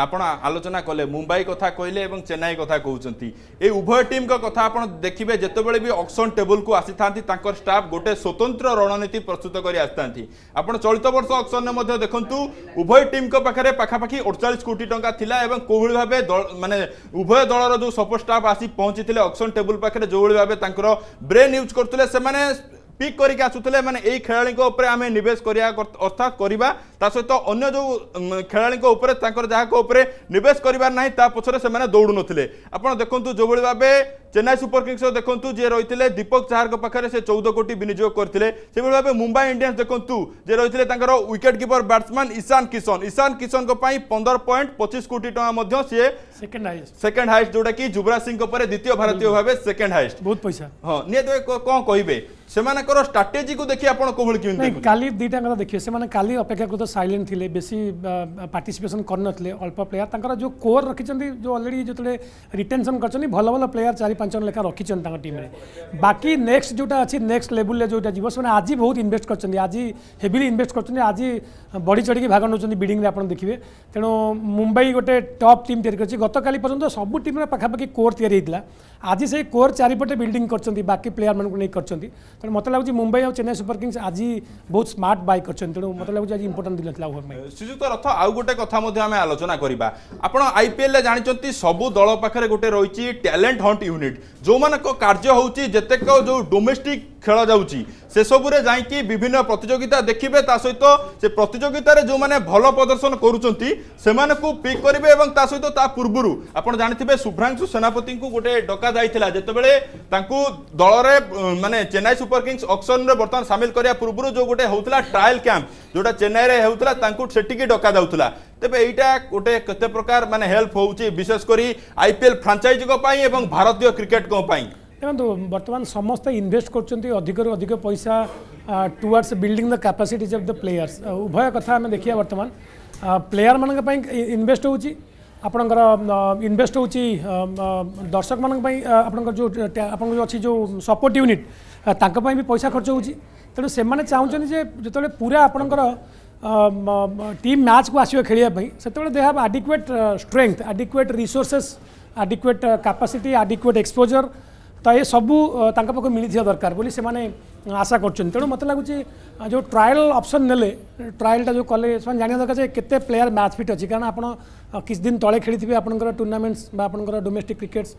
ଆପଣ ଆଲୋଚନା କଲେ ମୁମ୍ବାଇ କଥା କହିଲେ ଏବଂ ଚେନ୍ନାଇ କଥା କହୁଛନ୍ତି ଏ ଉଭୟ ଟିମ୍ଙ୍କ କଥା ଆପଣ ଦେଖିବେ ଯେତେବେଳେ ବି ଅକ୍ସନ୍ ଟେବୁଲ୍କୁ ଆସିଥାନ୍ତି ତାଙ୍କର ଷ୍ଟାଫ୍ ଗୋଟେ ସ୍ୱତନ୍ତ୍ର ରଣନୀତି ପ୍ରସ୍ତୁତ କରି ଆସିଥାନ୍ତି ଆପଣ ଚଳିତ ବର୍ଷ ଅକ୍ସନ୍ରେ ମଧ୍ୟ ଦେଖନ୍ତୁ ଉଭୟ ଟିମ୍ଙ୍କ ପାଖରେ ପାଖାପାଖି ଅଡ଼ଚାଳିଶ କୋଟି ଟଙ୍କା ଥିଲା ଏବଂ କୋଭଳି ଭାବେ ମାନେ ଉଭୟ ଦଳର ଯେଉଁ ସପୋର୍ଟ ଷ୍ଟାଫ୍ ଆସି ପହଞ୍ଚିଥିଲେ ଅକ୍ସନ୍ ଟେବୁଲ୍ ପାଖରେ ଯେଉଁଭଳି ଭାବେ ତାଙ୍କର ବ୍ରେନ୍ ୟୁଜ୍ କରୁଥିଲେ ସେମାନେ পিক করি আসুলে মানে এই খেলাড়ি উপরে আমি নিবেশ করা অর্থাৎ করা তা সহ অন্য যে খেলাড়ি উপরে তাঁর যা উপরে নিবেশ করবার না তা পছরে সে দৌড়ু নথিলে আপনার দেখুন যেভাবে ভাবে চেন্নাই সুপর কিংস দেখুন যে রয়েছে দীপক চাহার পাখে সে চৌদ কোটি বিনিয়োগ করে সেভাবে ভাবে মুম্বাই ইন্ডিয়ান্স দেখুন যে রয়েছে তাঁর wicket keeper batsman Ishan Kishan Ishan Kishan পনেরো পয়েন্ট পঁচিশ কোটি টাকা সি সেকেন্ড হাইস্ট যেটা কি যুবরাজ সিং দ্বিতীয় ভারতীয় ভাবে সেকেন্ড হাইস্ট বহুত পয়সা হ্যাঁ নিহত কম কহবে ସେମାନଙ୍କର ଷ୍ଟ୍ରାଟେଜିକୁ ଦେଖି ଆପଣ କୋଭଳି କେମିତି କାଲି ଦୁଇଟା କଥା ଦେଖିବେ ସେମାନେ କାଲି ଅପେକ୍ଷାକୃତ ସାଇଲେଣ୍ଟ ଥିଲେ ବେଶୀ ପାର୍ଟିସିପେସନ୍ କରିନଥିଲେ ଅଳ୍ପ ପ୍ଲେୟାର ତାଙ୍କର ଯେଉଁ କୋର୍ ରଖିଛନ୍ତି ଯେଉଁ ଅଲରେଡ଼ି ଯେତେବେଳେ ରିଟେନସନ୍ କରିଛନ୍ତି ଭଲ ଭଲ ପ୍ଲେୟାର ଚାରି ପାଞ୍ଚ ଜଣ ଲେଖା ରଖିଛନ୍ତି ତାଙ୍କ ଟିମ୍ରେ ବାକି ନେକ୍ସଟ ଯେଉଁଟା ଅଛି ନେକ୍ସଟ ଲେବୁଲରେ ଯେଉଁଟା ଯିବ ସେମାନେ ଆଜି ବହୁତ ଇନଭେଷ୍ଟ କରିଛନ୍ତି ଆଜି ହେଭିଲି ଇନଭେଷ୍ଟ କରିଛନ୍ତି ଆଜି ବଢ଼ି ଚଢ଼ିକି ଭାଗ ନେଉଛନ୍ତି ବିଡ଼ିଂରେ ଆପଣ ଦେଖିବେ ତେଣୁ ମୁମ୍ବାଇ ଗୋଟେ ଟପ୍ ଟିମ୍ ତିଆରି କରିଛି ଗତକାଲି ପର୍ଯ୍ୟନ୍ତ ସବୁ ଟିମ୍ର ପାଖାପାଖି କୋର୍ ତିଆରି ହେଇଥିଲା আজি সেই কোର୍ ଚାରିପଟେ ବିଲ୍ଡିଂ କରିଛନ୍ତି ବାକି ପ୍ଲେୟାରମାନଙ୍କୁ ନେଇ କରିଛନ୍ତି ତେଣୁ ମୋତେ ଲାଗୁଛି ମୁମ୍ବାଇ ଆଉ ଚେନ୍ନାଇ ସୁପର କିଙ୍ଗସ୍ ଆଜି ବହୁତ ସ୍ମାର୍ଟ ବାଇ କରିଛନ୍ତି ତେଣୁ ମୋତେ ଲାଗୁଛି ଆଜି ଇମ୍ପୋର୍ଟାଣ୍ଟ ଦିନ ଥିଲା ଓଭର ପାଇଁ ଶ୍ରୀଯୁକ୍ତ ରଥ ଆଉ ଗୋଟେ କଥା ମଧ୍ୟ ଆମେ ଆଲୋଚନା କରିବା ଆପଣ ଆଇପିଏଲ୍ରେ ଜାଣିଛନ୍ତି ସବୁ ଦଳ ପାଖରେ ଗୋଟେ ରହିଛି ଟ୍ୟାଲେଣ୍ଟ ହଣ୍ଟ ୟୁନିଟ୍ ଯେଉଁମାନଙ୍କ କାର୍ଯ୍ୟ ହେଉଛି ଯେତେକ ଯେଉଁ ଡୋମେଷ୍ଟିକ୍ ଖେଳ ଯାଉଛି ᱥᱮᱥᱚᱵᱩᱨᱮ যাইকি বিভিন্ন প্রতিযোগিতা দেখিবে তা সৈতো সে প্রতিযোগিতাৰে যো মানে ভাল প্ৰদৰ্শন কৰুচন্তি সে মানাকু পিক কৰিব এবং তা সৈতো তা পূৰ্বৰু আপোন জানিতিবে সু ブラ ংশু সেনাপতিক গটে ডকা দাইছিলা যেতিয়াবে তাকু দলৰে মানে চেন্নাই সুপাৰ কিংস অকচনৰে বৰ্তমান সামিল কৰিয়া পূৰ্বৰু যো গটে হোতলা ট্ৰায়েল কেম্প যোটা চেন্নাইৰে হোতলা তাকু ছেটিকি ডকা যাওতলা তebe এইটা গটে কতে প্ৰকাৰ মানে হেল্প হোউচি বিশেষকৰি আইপিএল ফ্ৰঞ্চাইজিক পই এবং ভাৰতীয় ڪرকিটক পই देखो बर्तमान समस्ते इनभेस्ट कर अधिक पैसा towards building the capacities of the players उभय कथा देखिए देखिया बर्तमान प्लेयर मान इनभेस्ट हो इनभेस्ट हो दर्शक मानी आप जो आप अच्छी जो सपोर्ट यूनिट तक भी पैसा खर्च हो तेणु से चाहूँ जो पूरा आपणकर टीम मैच को आसो खेल से they have adequate strength adequate resources adequate capacity adequate exposure ତ ଏ ସବୁ ତାଙ୍କ ପାଖକୁ ମିଳିଥିବା ଦରକାର ବୋଲି ସେମାନେ ଆଶା କରୁଛନ୍ତି ତେଣୁ ମୋତେ ଲାଗୁଛି ଯେଉଁ ଟ୍ରାଏଲ୍ ଅପସନ୍ ନେଲେ ଟ୍ରାଏଲ୍ଟା ଯେଉଁ କଲେ ସେମାନେ ଜାଣିବା ଦରକାର ଯେ କେତେ ପ୍ଲେୟାର ମ୍ୟାଚ୍ ଫିଟ୍ ଅଛି କାରଣ ଆପଣ କିଛି ଦିନ ତଳେ ଖେଳିଥିବେ ଆପଣଙ୍କର ଟୁର୍ଣ୍ଣାମେଣ୍ଟସ୍ ବା ଆପଣଙ୍କର ଡୋମେଷ୍ଟିକ୍ କ୍ରିକେଟ୍ସ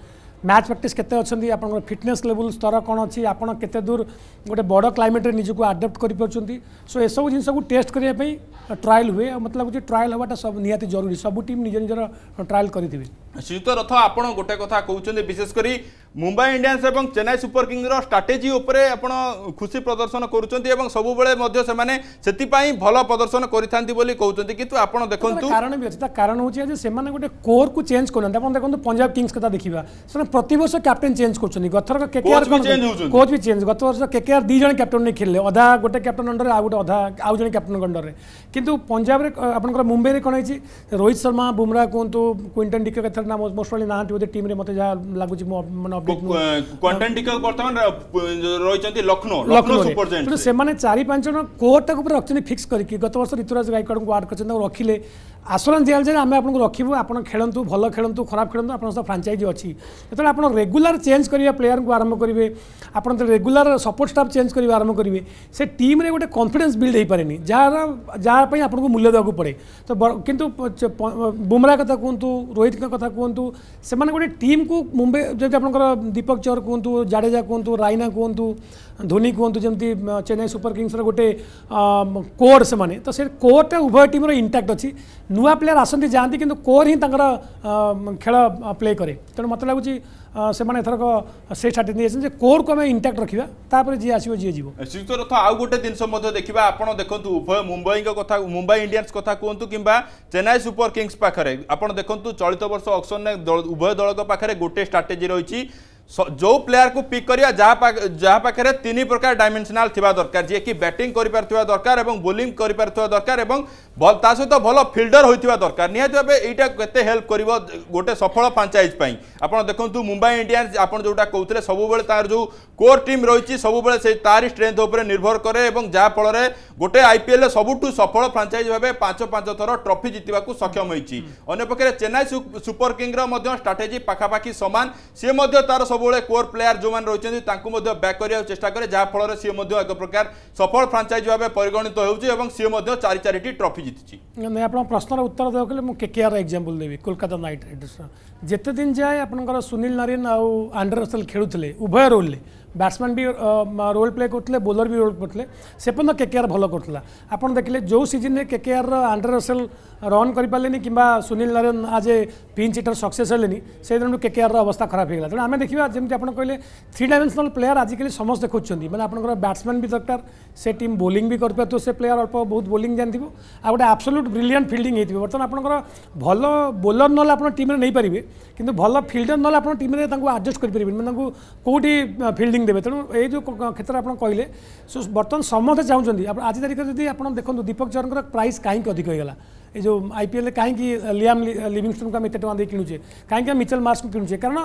ମ୍ୟାଚ୍ ପ୍ରାକ୍ଟିସ୍ କେତେ ଅଛନ୍ତି ଆପଣଙ୍କର ଫିଟନେସ୍ ଲେବୁଲ୍ ସ୍ତର କ'ଣ ଅଛି ଆପଣ କେତେ ଦୂର ଗୋଟେ ବଡ଼ କ୍ଲାଇମେଟ୍ରେ ନିଜକୁ ଆଡପ୍ଟ କରିପାରୁଛନ୍ତି ସୋ ଏସବୁ ଜିନିଷକୁ ଟେଷ୍ଟ କରିବା ପାଇଁ ଟ୍ରାଏଲ୍ ହୁଏ ଆଉ ମୋତେ ଲାଗୁଛି ଟ୍ରାଏଲ୍ ହେବାଟା ସବୁ ନିହାତି ଜରୁରୀ ସବୁ ଟିମ୍ ନିଜ ନିଜର ଟ୍ରାଏଲ୍ କରିଥିବେ ଶ୍ରୀଯୁକ୍ତ ରଥ ଆପଣ ଗୋଟେ କଥା କହୁଛନ୍ତି ବିଶେଷ କରି মুম্বাই ইন্ডিয়ান্স এবং চেন্নাই সুপর কিংসর স্ট্রাটেজি উপরে আপনার খুশি প্রদর্শন করছেন এবং সবুলে সেমানে সেপাই ভালো প্রদর্শন করে থাকে বলে কৌন কিন্তু আপনার দেখুন কারণ বি অছে কারণ হচ্ছে যে সে গোটে কোর কু চেঞ্জ করুন আপনার দেখুন পঞ্জাব কিংস কথা দেখা সে প্রতবর্ষ ক্যাপ্টেন চেঞ্জ করছেন গতর কেকেআর কোচ বি চেঞ্জ গত বর্ষ কেকেআর দুই জন ক্যাপ্টেন নিয়ে খেললে অধা গোটে ক্যাপ্টেন অন্ডরে আউ গোটে অধা আউ জন ক্যাপ্টেন অন্ডরে কিন্তু পঞ্জাবের আপনার মুম্বাইরে কোণ হয়েছে রোহিত শর্মা বুমরা কুহতু কুইন্টন ডিকে কথা মোস্ট প্রবলি নাহান্তি বোধে টিমে মতো যা লাগুছে মানে କ୍ୱାଣ୍ଟାଣ୍ଟିକା ବର୍ତ୍ତମାନ ରହିଛନ୍ତି ଲକ୍ଷ୍ନୌ ଲକ୍ଷ୍ନୌ ସୁପର ଜଏଣ୍ଟ ସେମାନେ ଚାରି ପାଞ୍ଚ ଜଣ କୋର୍ଟାକୁ ପୁରା ରଖିଛନ୍ତି ଫିକ୍ସ କରିକି ଗତ ବର୍ଷ ଋତୁରାଜ ଗାଇକୱାଡ଼ଙ୍କୁ ଆଡ୍ କରିଛନ୍ତି ତାଙ୍କୁ ରଖିଲେ ଆଶ୍ୱାନ୍ସ ଦିଆହେଉଛି ଯେ ଆମେ ଆପଣଙ୍କୁ ରଖିବୁ ଆପଣ ଖେଳନ୍ତୁ ଭଲ ଖେଳନ୍ତୁ ଖରାପ ଖେଳନ୍ତୁ ଆପଣଙ୍କ ସହ ଫ୍ରାଞ୍ଚାଇଜି ଅଛି ଯେତେବେଳେ ଆପଣ ରେଗୁଲାର ଚେଞ୍ଜ କରିବା ପ୍ଲେୟାରଙ୍କୁ ଆରମ୍ଭ କରିବେ ଆପଣ ରେଗୁଲାର ସପୋର୍ଟ ଷ୍ଟାଫ୍ ଚେଞ୍ଜ କରିବା ଆରମ୍ଭ କରିବେ ସେ ଟିମ୍ରେ ଗୋଟେ କନଫିଡେନ୍ସ ବିଲ୍ଡ ହୋଇପାରେନି ଯାହାର ଯାହା ପାଇଁ ଆପଣଙ୍କୁ ମୂଲ୍ୟ ଦେବାକୁ ପଡ଼େ ତ କିନ୍ତୁ ବୁମ୍ରା କଥା କୁହନ୍ତୁ ରୋହିତଙ୍କ କଥା କୁହନ୍ତୁ ସେମାନେ ଗୋଟେ ଟିମ୍କୁ ମୁମ୍ବାଇ ଯଦି ଆପଣଙ୍କର ଦୀପକ ଚହର କୁହନ୍ତୁ ଜାଡ଼େଜା କୁହନ୍ତୁ ରାଇନା କୁହନ୍ତୁ ଧୋନି କୁହନ୍ତୁ ଯେମିତି ଚେନ୍ନାଇ ସୁପର କିଙ୍ଗସର ଗୋଟେ କୋର୍ ସେମାନେ ତ ସେ କୋର୍ଟା ଉଭୟ ଟିମ୍ର ଇଣ୍ଟାକ୍ଟ ଅଛି ନୂଆ ପ୍ଲେୟାର ଆସନ୍ତି ଯାଆନ୍ତି କିନ୍ତୁ କୋର୍ ହିଁ ତାଙ୍କର ଖେଳ ପ୍ଲେ କରେ ତେଣୁ ମୋତେ ଲାଗୁଛି ସେମାନେ ଏଥରକ ସେ ଷ୍ଟ୍ରାଟେଜି ନେଇଯାଇଛନ୍ତି ଯେ କୋର୍କୁ ଆମେ ଇଣ୍ଟାକ୍ଟ ରଖିବା ତାପରେ ଯିଏ ଆସିବ ଯିଏ ଯିବ ଶ୍ରୀଯୁକ୍ତ ରଥ ଆଉ ଗୋଟେ ଜିନିଷ ମଧ୍ୟ ଦେଖିବା ଆପଣ ଦେଖନ୍ତୁ ଉଭୟ ମୁମ୍ବାଇଙ୍କ କଥା ମୁମ୍ବାଇ ଇଣ୍ଡିଆନ୍ସ କଥା କୁହନ୍ତୁ କିମ୍ବା ଚେନ୍ନାଇ ସୁପର କିଙ୍ଗସ୍ ପାଖରେ ଆପଣ ଦେଖନ୍ତୁ ଚଳିତ ବର୍ଷ ଅକ୍ସନରେ ଉଭୟ ଦଳଙ୍କ ପାଖରେ ଗୋଟେ ଷ୍ଟ୍ରାଟେଜି ରହିଛି जो प्लेयर को पिक करा जहाँ पाखे तीन प्रकार डायमेनसनाल थी दरकार जी कि बैटिंग कर दरकार और बोलिंग कर दरकार और सहित भल फिल्डर होता दरकार निहत भाव यहाँ के हेल्प कर गोटे सफल फ्रांचाइज आप देखते मुंबई इंडियंस आप जोटा कहते सब तार जो कोर टीम रही सब तारी स्ट्रेंथ उपर निर्भर कै और जहाँफल गोटे आईपीएल सबुठ सफल फ्रांचाइज भाव पांच पांच थर ट्रफी जितने को सक्षम होती अन्य पक्ष चेन्नई सुपर किंग्र स्ट्राटेजी पाखापाखि सामान सी तार ସବୁବେଳେ କୋର୍ ପ୍ଲେୟାର ଯେଉଁମାନେ ରହିଛନ୍ତି ତାଙ୍କୁ ମଧ୍ୟ ବ୍ୟାକ୍ କରିବାକୁ ଚେଷ୍ଟା କରେ ଯାହାଫଳରେ ସିଏ ମଧ୍ୟ ଏକ ପ୍ରକାର ସଫଳ ଫ୍ରାଞ୍ଚାଇଜ୍ ଭାବେ ପରିଗଣିତ ହେଉଛି ଏବଂ ସିଏ ମଧ୍ୟ ଚାରି ଚାରିଟି ଟ୍ରଫି ଜିତିଛି ଆପଣଙ୍କ ପ୍ରଶ୍ନର ଉତ୍ତର ଦେବାକୁ ହେଲେ ମୁଁ କେକେଆର ଏକ୍ଜାମ୍ପଲ୍ ଦେବି କୋଲକାତା ନାଇଟ୍ ରାଇଡର୍ସର ଯେତେ ଦିନ ଯାଏ ଆପଣଙ୍କର ସୁନୀଲ ନାରିନ ଆଉ ଆଣ୍ଡ୍ରେ ରସେଲ ଖେଳୁଥିଲେ ଉଭୟ ରୋଲ୍ରେ ବ୍ୟାଟ୍ସମ୍ୟାନ୍ ବି ରୋଲ୍ ପ୍ଲେ କରୁଥିଲେ ବୋଲର ବି ରୋଲ୍ କରୁଥିଲେ ସେପର୍ଯ୍ୟନ୍ତ କେକେଆର୍ ଭଲ କରୁଥିଲା ଆପଣ ଦେଖିଲେ ଯେଉଁ ସିଜନ୍ରେ କେକେଆର୍ର ଆଣ୍ଡ୍ରେ ରସେଲ ରନ୍ କରିପାରିଲେନି କିମ୍ବା Sunil Narine as a spin ଚିଟର୍ ସକ୍ସେସ୍ ହେଲେନି ସେଇ ଦିନଠୁ କେକେଆର୍ର ଅବସ୍ଥା ଖରାପ ହେଇଗଲା ତେଣୁ ଆମେ ଦେଖିବା ଯେମିତି ଆପଣ କହିଲେ ଥ୍ରୀ ଡାଇମେନ୍ସନାଲ୍ ପ୍ଲେୟାର୍ ଆଜିକାଲି ସମସ୍ତେ ଖୋଜୁଛନ୍ତି ମାନେ ଆପଣଙ୍କର ବ୍ୟାଟ୍ସମ୍ୟାନ୍ ବି ଦରକାର ସେ ଟିମ୍ ବୋଲିଂ ବି କରିପାରୁଥିବ ସେ ପ୍ଲେୟାର୍ ଅଳ୍ପ ବହୁତ ବୋଲିଂ ଜାଣିଥିବ ଆଉ ଗୋଟେ ଆବସଲ୍ୟୁଟ୍ ବ୍ରିଲିଆଣ୍ଟ ଫିଲ୍ଡିଂ ହେଇଥିବ ବର୍ତ୍ତମାନ ଆପଣଙ୍କର ଭଲ ବୋଲର ନହେଲେ ଆପଣ ଟିମ୍ରେ ନେଇପାରିବେ କିନ୍ତୁ ଭଲ ଫିଲ୍ଡର ନହେଲେ ଆପଣ ଟିମ୍ରେ ତାଙ୍କୁ ଆଡ଼ଜଷ୍ଟ କରିପାରିବେନି ମାନେ ତାଙ୍କୁ କେଉଁଠି ଫିଲ୍ଡିଂ ट्रेनिंग देवे तेणु ए जो क्षेत्र आप कहले सो बर्तमान समस्ते चाहूँ आज तारीख में जब आप देखो दीपक चरण प्राइस कहीं अधिक होगा ये जो आईपीएल कहीं लियाम लिविंगस्टन को आम एत टाँग किणुचे कहीं मिचेल मार्क्स को किणुचे कारण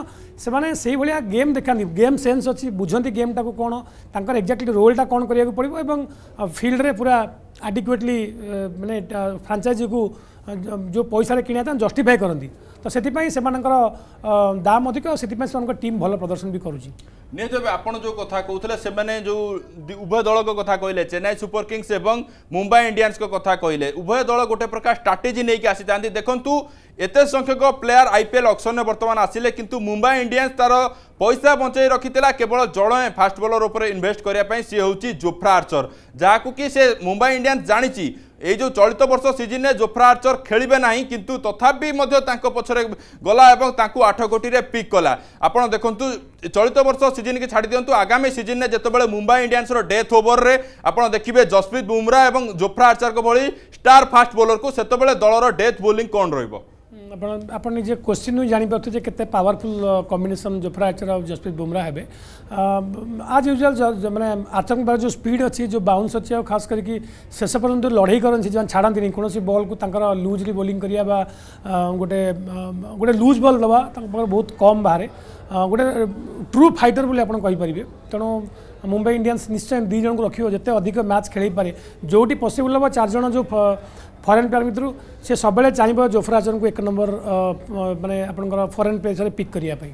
से भाया गेम देखा गेम सेन्स अच्छी बुझती गेमटा को कौन तर एक्जाक्टली रोलटा कौन कर फिल्ड में पूरा आडिकुएटली मैंने फ्रांचाइज को ଯେଉଁ ପଇସାରେ କିଣି ଥାନ୍ତି ଜଷ୍ଟିଫାଏ କରନ୍ତି ତ ସେଥିପାଇଁ ସେମାନଙ୍କର ଦାମ୍ ଅଧିକ ଆଉ ସେଥିପାଇଁ ସେମାନଙ୍କ ଟିମ୍ ଭଲ ପ୍ରଦର୍ଶନ ବି କରୁଛି ନିହାତି ଭାବେ ଆପଣ ଯେଉଁ କଥା କହୁଥିଲେ ସେମାନେ ଯେଉଁ ଉଭୟ ଦଳଙ୍କ କଥା କହିଲେ ଚେନ୍ନାଇ ସୁପର କିଙ୍ଗସ୍ ଏବଂ ମୁମ୍ବାଇ ଇଣ୍ଡିଆନ୍ସଙ୍କ କଥା କହିଲେ ଉଭୟ ଦଳ ଗୋଟେ ପ୍ରକାର ଷ୍ଟ୍ରାଟେଜି ନେଇକି ଆସିଥାନ୍ତି ଦେଖନ୍ତୁ ଏତେ ସଂଖ୍ୟକ ପ୍ଲେୟାର ଆଇପିଏଲ୍ ଅକ୍ସନରେ ବର୍ତ୍ତମାନ ଆସିଲେ କିନ୍ତୁ ମୁମ୍ବାଇ ଇଣ୍ଡିଆନ୍ସ ତାର ପଇସା ବଞ୍ଚାଇ ରଖିଥିଲା କେବଳ ଜଣେ ଫାଷ୍ଟ ବୋଲର ଉପରେ ଇନଭେଷ୍ଟ କରିବା ପାଇଁ ସିଏ ହେଉଛି ଜୋଫ୍ରା ଆର୍ଚର ଯାହାକୁ କି ସେ ମୁମ୍ବାଇ ଇଣ୍ଡିଆନ୍ସ ଜାଣିଛି এই যে চলিত বর্ষ সিজনে জোফ্রা আর্চর খেলবে না কিন্তু তথাপি পছরে গলা এবং তাঁকু আঠ কোটি পিক কলা আপনার দেখুন চলিত বর্ষ কি ছাড়ি দিও আগামী সিজনে যেতবে মুম্বাই ইন্ডিয়ান্সর ডেথ ওভরের আপনার দেখবে জসপ্রীত বুমরা এবং জোফ্রা আর্চর ভাই স্টার ফাস্ট বোলরক সেতবে দলর ডেথ বোলিং কণ রহব आपे क्वेश्चन में जानपारे जे केते पावरफुल कम्बेसन जोफ्रा आचर आ जसप्रीत बुमराह है आज यूजुआल मैंने आचरण जो स्पीड अच्छी जो बाउंस अच्छी आ खास करके शेष पर्यटन जो लड़े करती छाड़ती नहीं कौन बल को लुजली बोलींग गोटे गोटे लुज बल दवा बहुत कम बाहर गोटे ट्रु फाइटर बोली आपर तेणु मुंबई इंडियांस निश्चय दुज को रखे अधिक मैच खेल पारे जोटी पसिबल हम चारज जो ফরেন ପ୍ଲେୟାର ଭିତରୁ ସେ ସବୁବେଳେ ଚାହିଁବ ଜୋଫ୍ରା ଆଜମଙ୍କୁ ଏକ ନମ୍ବର ମାନେ ଆପଣଙ୍କର ଫରେନ୍ ପ୍ଲେୟାର ପିକ୍ କରିବା ପାଇଁ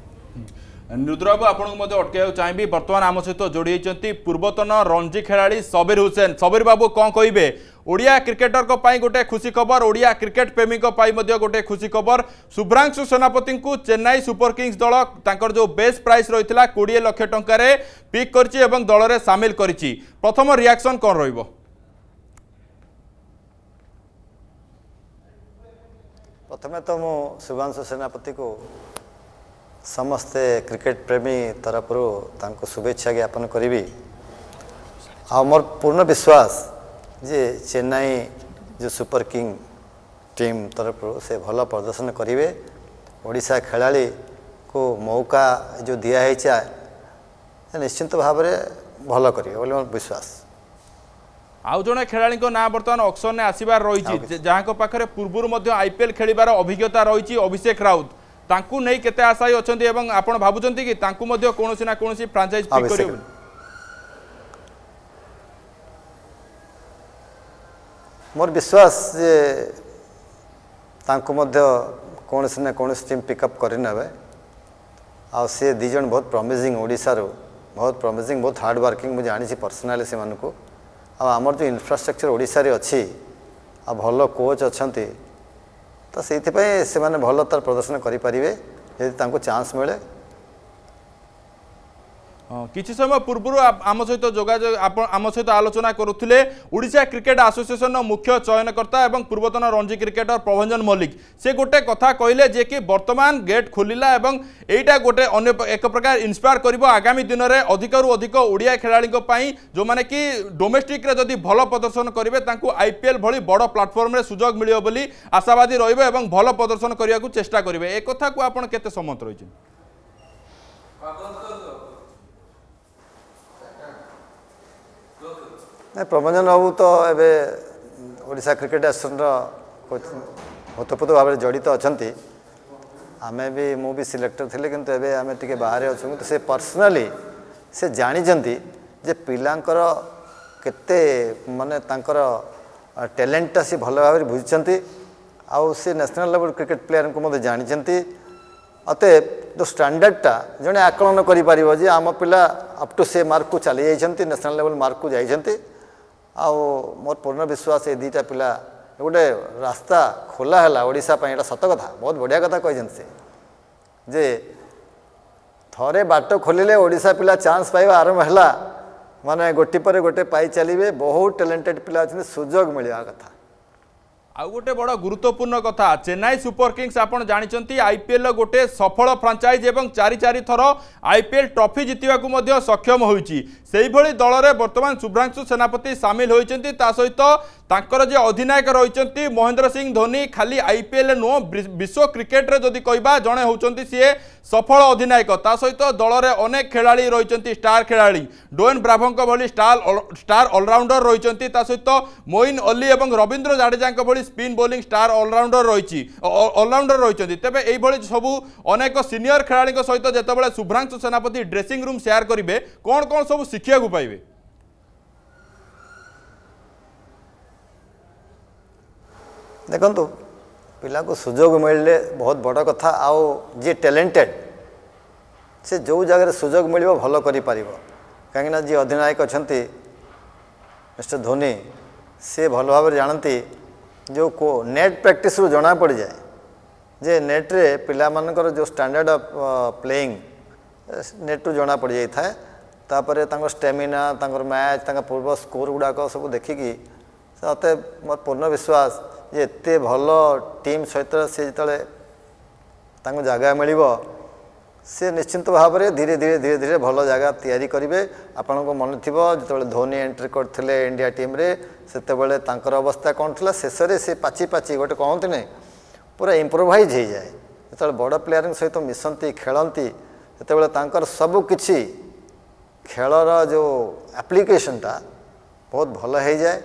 ରୁଦ୍ରବାବୁ ଆପଣଙ୍କୁ ମଧ୍ୟ ଅଟକାଇବାକୁ ଚାହିଁବି ବର୍ତ୍ତମାନ ଆମ ସହିତ ଯୋଡ଼ି ହୋଇଛନ୍ତି ପୂର୍ବତନ ରଣଜୀ ଖେଳାଳି ସବିର ହୁସେନ ସବିର ବାବୁ କ'ଣ କହିବେ ଓଡ଼ିଆ କ୍ରିକେଟରଙ୍କ ପାଇଁ ଗୋଟେ ଖୁସି ଖବର ଓଡ଼ିଆ କ୍ରିକେଟ ପ୍ରେମୀଙ୍କ ପାଇଁ ମଧ୍ୟ ଗୋଟେ ଖୁସି ଖବର ଶୁଭ୍ରାଂଶୁ ସେନାପତିଙ୍କୁ ଚେନ୍ନାଇ ସୁପର କିଙ୍ଗସ୍ ଦଳ ତାଙ୍କର ଯେଉଁ ବେଷ୍ଟ ପ୍ରାଇସ୍ ରହିଥିଲା କୋଡ଼ିଏ ଲକ୍ଷ ଟଙ୍କାରେ ପିକ୍ କରିଛି ଏବଂ ଦଳରେ ସାମିଲ କରିଛି ପ୍ରଥମ ରିଆକ୍ସନ୍ କ'ଣ ରହିବ ପ୍ରଥମେ ତ ମୁଁ ଶିବାଂଶୁ ସେନାପତିକୁ ସମସ୍ତେ କ୍ରିକେଟ୍ ପ୍ରେମୀ ତରଫରୁ ତାଙ୍କୁ ଶୁଭେଚ୍ଛା ଜ୍ଞାପନ କରିବି ଆଉ ମୋର ପୂର୍ଣ୍ଣ ବିଶ୍ୱାସ ଯେ ଚେନ୍ନାଇ ଯେଉଁ ସୁପର କିଙ୍ଗ ଟିମ୍ ତରଫରୁ ସେ ଭଲ ପ୍ରଦର୍ଶନ କରିବେ ଓଡ଼ିଶା ଖେଳାଳିକୁ ମୌକା ଯେଉଁ ଦିଆହେଇଛି ନିଶ୍ଚିନ୍ତ ଭାବରେ ଭଲ କରିବେ ବୋଲି ମୋର ବିଶ୍ୱାସ आउ जो खेला ना बर्तमान अक्सन ने आसबार रही जहाँ पाखे पूर्व आईपीएल खेल अभिज्ञता रही अभिषेक राउत नहीं के आशायी अच्छा आपड़ भाई कि फ्रांचाइज कर मोर विश्वास कौन ना कौन टीम पिकअप करे आज दिज बहुत प्रमिजिंग ओडारू बहुत प्रमिजिंग बहुत हार्ड वर्किंग मुझे जानी पर्सनाली से मानक ଆଉ ଆମର ଯେଉଁ ଇନଫ୍ରାଷ୍ଟ୍ରକ୍ଚର୍ ଓଡ଼ିଶାରେ ଅଛି ଆଉ ଭଲ କୋଚ୍ ଅଛନ୍ତି ତ ସେଇଥିପାଇଁ ସେମାନେ ଭଲ ତାର ପ୍ରଦର୍ଶନ କରିପାରିବେ ଯଦି ତାଙ୍କୁ ଚାନ୍ସ ମିଳେ কিছু সময় পূর্ব আম সহ যোগাযোগ আম আলোচনা করুলে ওড়শা ক্রিকেট আসোসিয়েসন মুখ্য চয়নকর্তা এবং পূর্বতন রঞ্জি ক্রিকেটর প্রভঞ্জন মল্লিক সে গোটে কথা কহিলে যে কি বর্তমান গেট খোলিলা এবং এইটা গোটে অন্য এক প্রকার ইন্সপায়ার করব আগামী দিনরে অধিকরু অধিক ওড়িয়া খেলাড়ি যে কি ডোমেস্টিক্রে যদি ভালো প্রদর্শন করবে তাঁকু আইপিএল ভি বড় প্লাটফর্মে সুযোগ মিলব বলে আশাবাদী রহব এবং ভালো প্রদর্শন করা চেষ্টা করবে এ কথা আপনার কেতে সমত রয়েছে ପ୍ରମୋଦନ ବାବୁ ତ ଏବେ ଓଡ଼ିଶା କ୍ରିକେଟ ଆସୋସିଏସନର ଓତପ୍ରୋତ ଭାବରେ ଜଡ଼ିତ ଅଛନ୍ତି ଆମେ ବି ମୁଁ ବି ସିଲେକ୍ଟର ଥିଲି କିନ୍ତୁ ଏବେ ଆମେ ଟିକେ ବାହାରେ ଅଛୁ କିନ୍ତୁ ସେ ପର୍ସନାଲି ସେ ଜାଣିଛନ୍ତି ଯେ ପିଲାଙ୍କର କେତେ ମାନେ ତାଙ୍କର ଟ୍ୟାଲେଣ୍ଟଟା ସେ ଭଲ ଭାବରେ ବୁଝିଛନ୍ତି ଆଉ ସେ ନ୍ୟାସନାଲ୍ ଲେଭେଲ୍ କ୍ରିକେଟ୍ ପ୍ଲେୟାରଙ୍କୁ ମଧ୍ୟ ଜାଣିଛନ୍ତି ଅତଏବ ଯେଉଁ ଷ୍ଟାଣ୍ଡାର୍ଡ଼ଟା ଜଣେ ଆକଳନ କରିପାରିବ ଯେ ଆମ ପିଲା ଅପ୍ ଟୁ ସେ ମାର୍କକୁ ଚାଲିଯାଇଛନ୍ତି ନ୍ୟାସନାଲ୍ ଲେଭେଲ୍ ମାର୍କକୁ ଯାଇଛନ୍ତି ଆଉ ମୋର ପୂର୍ଣ୍ଣ ବିଶ୍ୱାସ ଏ ଦୁଇଟା ପିଲା ଗୋଟେ ରାସ୍ତା ଖୋଲା ହେଲା ଓଡ଼ିଶା ପାଇଁ ଏଇଟା ସତ କଥା ବହୁତ ବଢ଼ିଆ କଥା କହିଛନ୍ତି ସେ ଯେ ଥରେ ବାଟ ଖୋଲିଲେ ଓଡ଼ିଶା ପିଲା ଚାନ୍ସ ପାଇବା ଆରମ୍ଭ ହେଲା ମାନେ ଗୋଟି ପରେ ଗୋଟେ ପାଇ ଚାଲିବେ ବହୁତ ଟ୍ୟାଲେଣ୍ଟେଡ଼୍ ପିଲା ଅଛନ୍ତି ସୁଯୋଗ ମିଳିବା କଥା ଆଉ ଗୋଟେ ବଡ଼ ଗୁରୁତ୍ୱପୂର୍ଣ୍ଣ କଥା ଚେନ୍ନାଇ ସୁପର କିଙ୍ଗସ୍ ଆପଣ ଜାଣିଛନ୍ତି ଆଇପିଏଲ୍ର ଗୋଟେ ସଫଳ ଫ୍ରାଞ୍ଚାଇଜ୍ ଏବଂ ଚାରି ଚାରି ଥର ଆଇପିଏଲ୍ ଟ୍ରଫି ଜିତିବାକୁ ମଧ୍ୟ ସକ୍ଷମ ହୋଇଛି ସେହିଭଳି ଦଳରେ ବର୍ତ୍ତମାନ ଶୁଭ୍ରାଂଶୁ ସେନାପତି ସାମିଲ ହୋଇଛନ୍ତି ତା ସହିତ ତାଙ୍କର ଯେ ଅଧିନାୟକ ରହିଛନ୍ତି ମହେନ୍ଦ୍ର ସିଂ ଧୋନି ଖାଲି ଆଇପିଏଲ୍ ନୁହଁ ବିଶ୍ୱ କ୍ରିକେଟରେ ଯଦି କହିବା ଜଣେ ହେଉଛନ୍ତି ସିଏ ସଫଳ ଅଧିନାୟକ ତା ସହିତ ଦଳରେ ଅନେକ ଖେଳାଳି ରହିଛନ୍ତି ଷ୍ଟାର ଖେଳାଳି ଡୋଏନ୍ ବ୍ରାଭୋଙ୍କ ଭଳି ଷ୍ଟାର ଷ୍ଟାର ଅଲରାଉଣ୍ଡର ରହିଛନ୍ତି ତା ସହିତ ମୋଇନ୍ ଅଲି ଏବଂ ରବୀନ୍ଦ୍ର ଜାଡେଜାଙ୍କ ଭଳି ସ୍ପିନ୍ ବୋଲିଂ ଷ୍ଟାର ଅଲରାଉଣ୍ଡର ରହିଛି ଅଲରାଉଣ୍ଡର ରହିଛନ୍ତି ତେବେ ଏଇଭଳି ସବୁ ଅନେକ ସିନିୟର ଖେଳାଳିଙ୍କ ସହିତ ଯେତେବେଳେ Subhranshu Senapati dressing room share କରିବେ କ'ଣ କ'ଣ ସବୁ ଶିଖିବାକୁ ପାଇବେ देखु पा सुजोग मिले बहुत बड़ कथा आओ जी टैलेंटेड से जो जगह सुजोग मिल भल कर कहीं जी अधिनायक अच्छा मिस्टर धोनी से भल भाव जानती जो को नेट प्रैक्टिस रु जना पड़ जाए जे नेट्रे पान जो स्टैंडर्ड ऑफ प्लेइंग नेट रु जना पड़ जाए तापर तर स्टेमिना मैच पूर्व स्कोर गुड़ाक सब देखिकी मत पूर्ण विश्वास ଯେ ଏତେ ଭଲ ଟିମ୍ ସହିତ ସେ ଯେତେବେଳେ ତାଙ୍କୁ ଜାଗା ମିଳିବ ସେ ନିଶ୍ଚିନ୍ତ ଭାବରେ ଧୀରେ ଧୀରେ ଧୀରେ ଧୀରେ ଭଲ ଜାଗା ତିଆରି କରିବେ ଆପଣଙ୍କୁ ମନେ ଥିବ ଯେତେବେଳେ ଧୋନି ଏଣ୍ଟ୍ରି କରିଥିଲେ ଇଣ୍ଡିଆ ଟିମ୍ରେ ସେତେବେଳେ ତାଙ୍କର ଅବସ୍ଥା କ'ଣ ଥିଲା ଶେଷରେ ସେ ପାଚି ପାଚି ଗୋଟେ କହନ୍ତି ନାହିଁ ପୁରା ଇମ୍ପ୍ରୋଭାଇଜ୍ ହେଇଯାଏ ଯେତେବେଳେ ବଡ଼ ପ୍ଲେୟାରଙ୍କ ସହିତ ମିଶନ୍ତି ଖେଳନ୍ତି ସେତେବେଳେ ତାଙ୍କର ସବୁକିଛି ଖେଳର ଯେଉଁ ଆପ୍ଲିକେସନ୍ଟା ବହୁତ ଭଲ ହେଇଯାଏ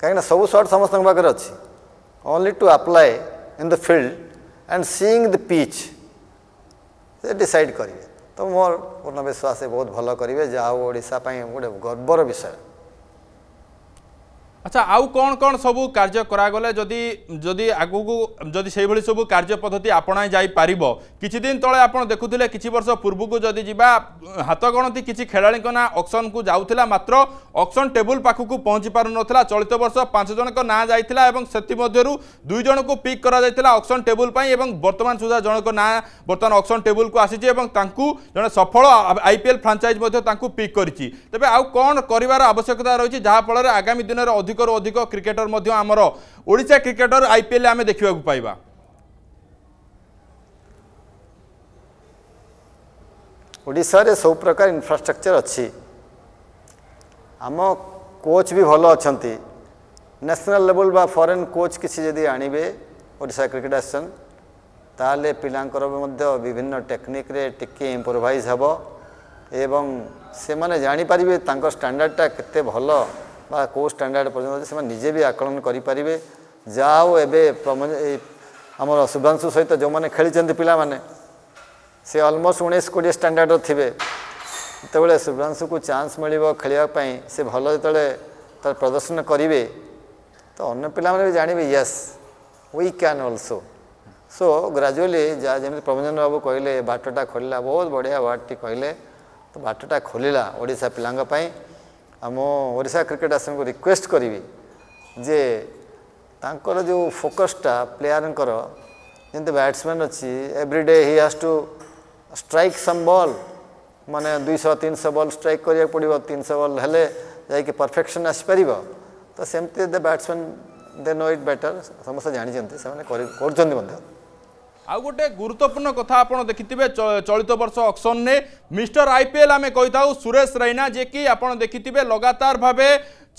କାହିଁକିନା ସବୁ ସଟ୍ ସମସ୍ତଙ୍କ ପାଖରେ ଅଛି only to apply in the field and seeing the pitch ସେ ଡିସାଇଡ଼୍ କରିବେ ତ ମୋର ପୂର୍ଣ୍ଣ ବିଶ୍ୱାସ ବହୁତ ଭଲ କରିବେ ଯାହା ହଉ ଓଡ଼ିଶା ପାଇଁ ଗୋଟେ ଗର୍ବର ବିଷୟ আচ্ছা আউ কোন কোন সবু কার্য করা গলে যদি যদি আগুকু যদি সেইভাবে সবু কার্য পদ্ধতি আপনাই যাই পারিব কিছু দিন তলে আপন দেখুলে কিছু বর্ষ পূর্বক যদি যা হাত গণতি কিছু খেলাড়ি না অকশন কু যাওয়া মাত্র অকশন টেবুল পাখক পৌঁছি পু নথিলা চলিত বর্ষ পাঁচ জনক না যাই এবং সেমধ্যে দুই জনক পিক করা যাই অকশন টেবুল পাই এবং বর্তমান সুদ্ধা জনক না বর্তমান অকশন টেবুল কু আসিছে এবং তাঁকু জনে সফল আইপিএল ফ্রাঞ্চাইজ মধ্যে তাঁকু পিক করেছি তবে আউ কোন করিবার আবশ্যকতা রয়েছে যাফলের আগামী দিনের অধিক ଅଧିକରୁ ଅଧିକ କ୍ରିକେଟର ମଧ୍ୟ ଆମର ଓଡ଼ିଶା କ୍ରିକେଟର ଆଇପିଏଲ୍ ଆମେ ଦେଖିବାକୁ ପାଇବା ଓଡ଼ିଶାରେ ସବୁ ପ୍ରକାର ଇନଫ୍ରାଷ୍ଟ୍ରକ୍ଚର୍ ଅଛି ଆମ କୋଚ୍ ବି ଭଲ ଅଛନ୍ତି ନ୍ୟାସନାଲ୍ ଲେଭଲ୍ ବା ଫରେନ୍ କୋଚ୍ କିଛି ଯଦି ଆଣିବେ ଓଡ଼ିଶା କ୍ରିକେଟ୍ ଆସନ୍ ତାହେଲେ ପିଲାଙ୍କର ମଧ୍ୟ ବିଭିନ୍ନ ଟେକ୍ନିକ୍ରେ ଟିକେ ଇମ୍ପ୍ରୋଭାଇଜ୍ ହେବ ଏବଂ ସେମାନେ ଜାଣିପାରିବେ ତାଙ୍କ ଷ୍ଟାଣ୍ଡାର୍ଡ଼ଟା କେତେ ଭଲ ବା କେଉଁ ଷ୍ଟାଣ୍ଡାର୍ଡ଼ ପର୍ଯ୍ୟନ୍ତ ଅଛି ସେମାନେ ନିଜେ ବି ଆକଳନ କରିପାରିବେ ଯାହା ହଉ ଏବେ ଆମର ଶୁଭ୍ରାଂଶୁ ସହିତ ଯେଉଁମାନେ ଖେଳିଛନ୍ତି ପିଲାମାନେ ସେ ଅଲମୋଷ୍ଟ ଉଣେଇଶ କୋଡ଼ିଏ ଷ୍ଟାଣ୍ଡାର୍ଡ଼ର ଥିବେ ଯେତେବେଳେ ଶୁଭ୍ରାଂଶୁକୁ ଚାନ୍ସ ମିଳିବ ଖେଳିବା ପାଇଁ ସେ ଭଲ ଯେତେବେଳେ ତା'ର ପ୍ରଦର୍ଶନ କରିବେ ତ ଅନ୍ୟ ପିଲାମାନେ ବି ଜାଣିବେ yes we can also so gradually ଯାହା ଯେମିତି ପ୍ରଭଞ୍ଜନ ବାବୁ କହିଲେ ବାଟଟା ଖୋଲିଲା ବହୁତ ବଢ଼ିଆ ୱାର୍ଡ଼ଟି କହିଲେ ତ ବାଟଟା ଖୋଲିଲା ଓଡ଼ିଶା ପିଲାଙ୍କ ପାଇଁ ଆମ ଓଡ଼ିଶା କ୍ରିକେଟ୍ ଆସନକୁ ରିକ୍ୱେଷ୍ଟ କରିବି ଯେ ତାଙ୍କର ଯେଉଁ ଫୋକସ୍ଟା ପ୍ଲେୟାରଙ୍କର ଯେମିତି ବ୍ୟାଟ୍ସମ୍ୟାନ୍ ଅଛି everyday he has to strike some ball ମାନେ ଦୁଇଶହ ତିନିଶହ ବଲ୍ ଷ୍ଟ୍ରାଇକ୍ କରିବାକୁ ପଡ଼ିବ ତିନିଶହ ବଲ୍ ହେଲେ ଯାଇକି ପରଫେକ୍ସନ୍ ଆସିପାରିବ ତ ସେମିତି the batsman they know it better ସମସ୍ତେ ଜାଣିଛନ୍ତି ସେମାନେ କରୁଛନ୍ତି ମଧ୍ୟ আউ গোটে গুরুত্বপূর্ণ কথা আপনার দেখিবে চলিত বর্ষ অকশনে মিস্টর আইপিএল আমি কই থাকু সুরেশ রাইনা যে কি আপনার দেখিবে লগাতার ভাবে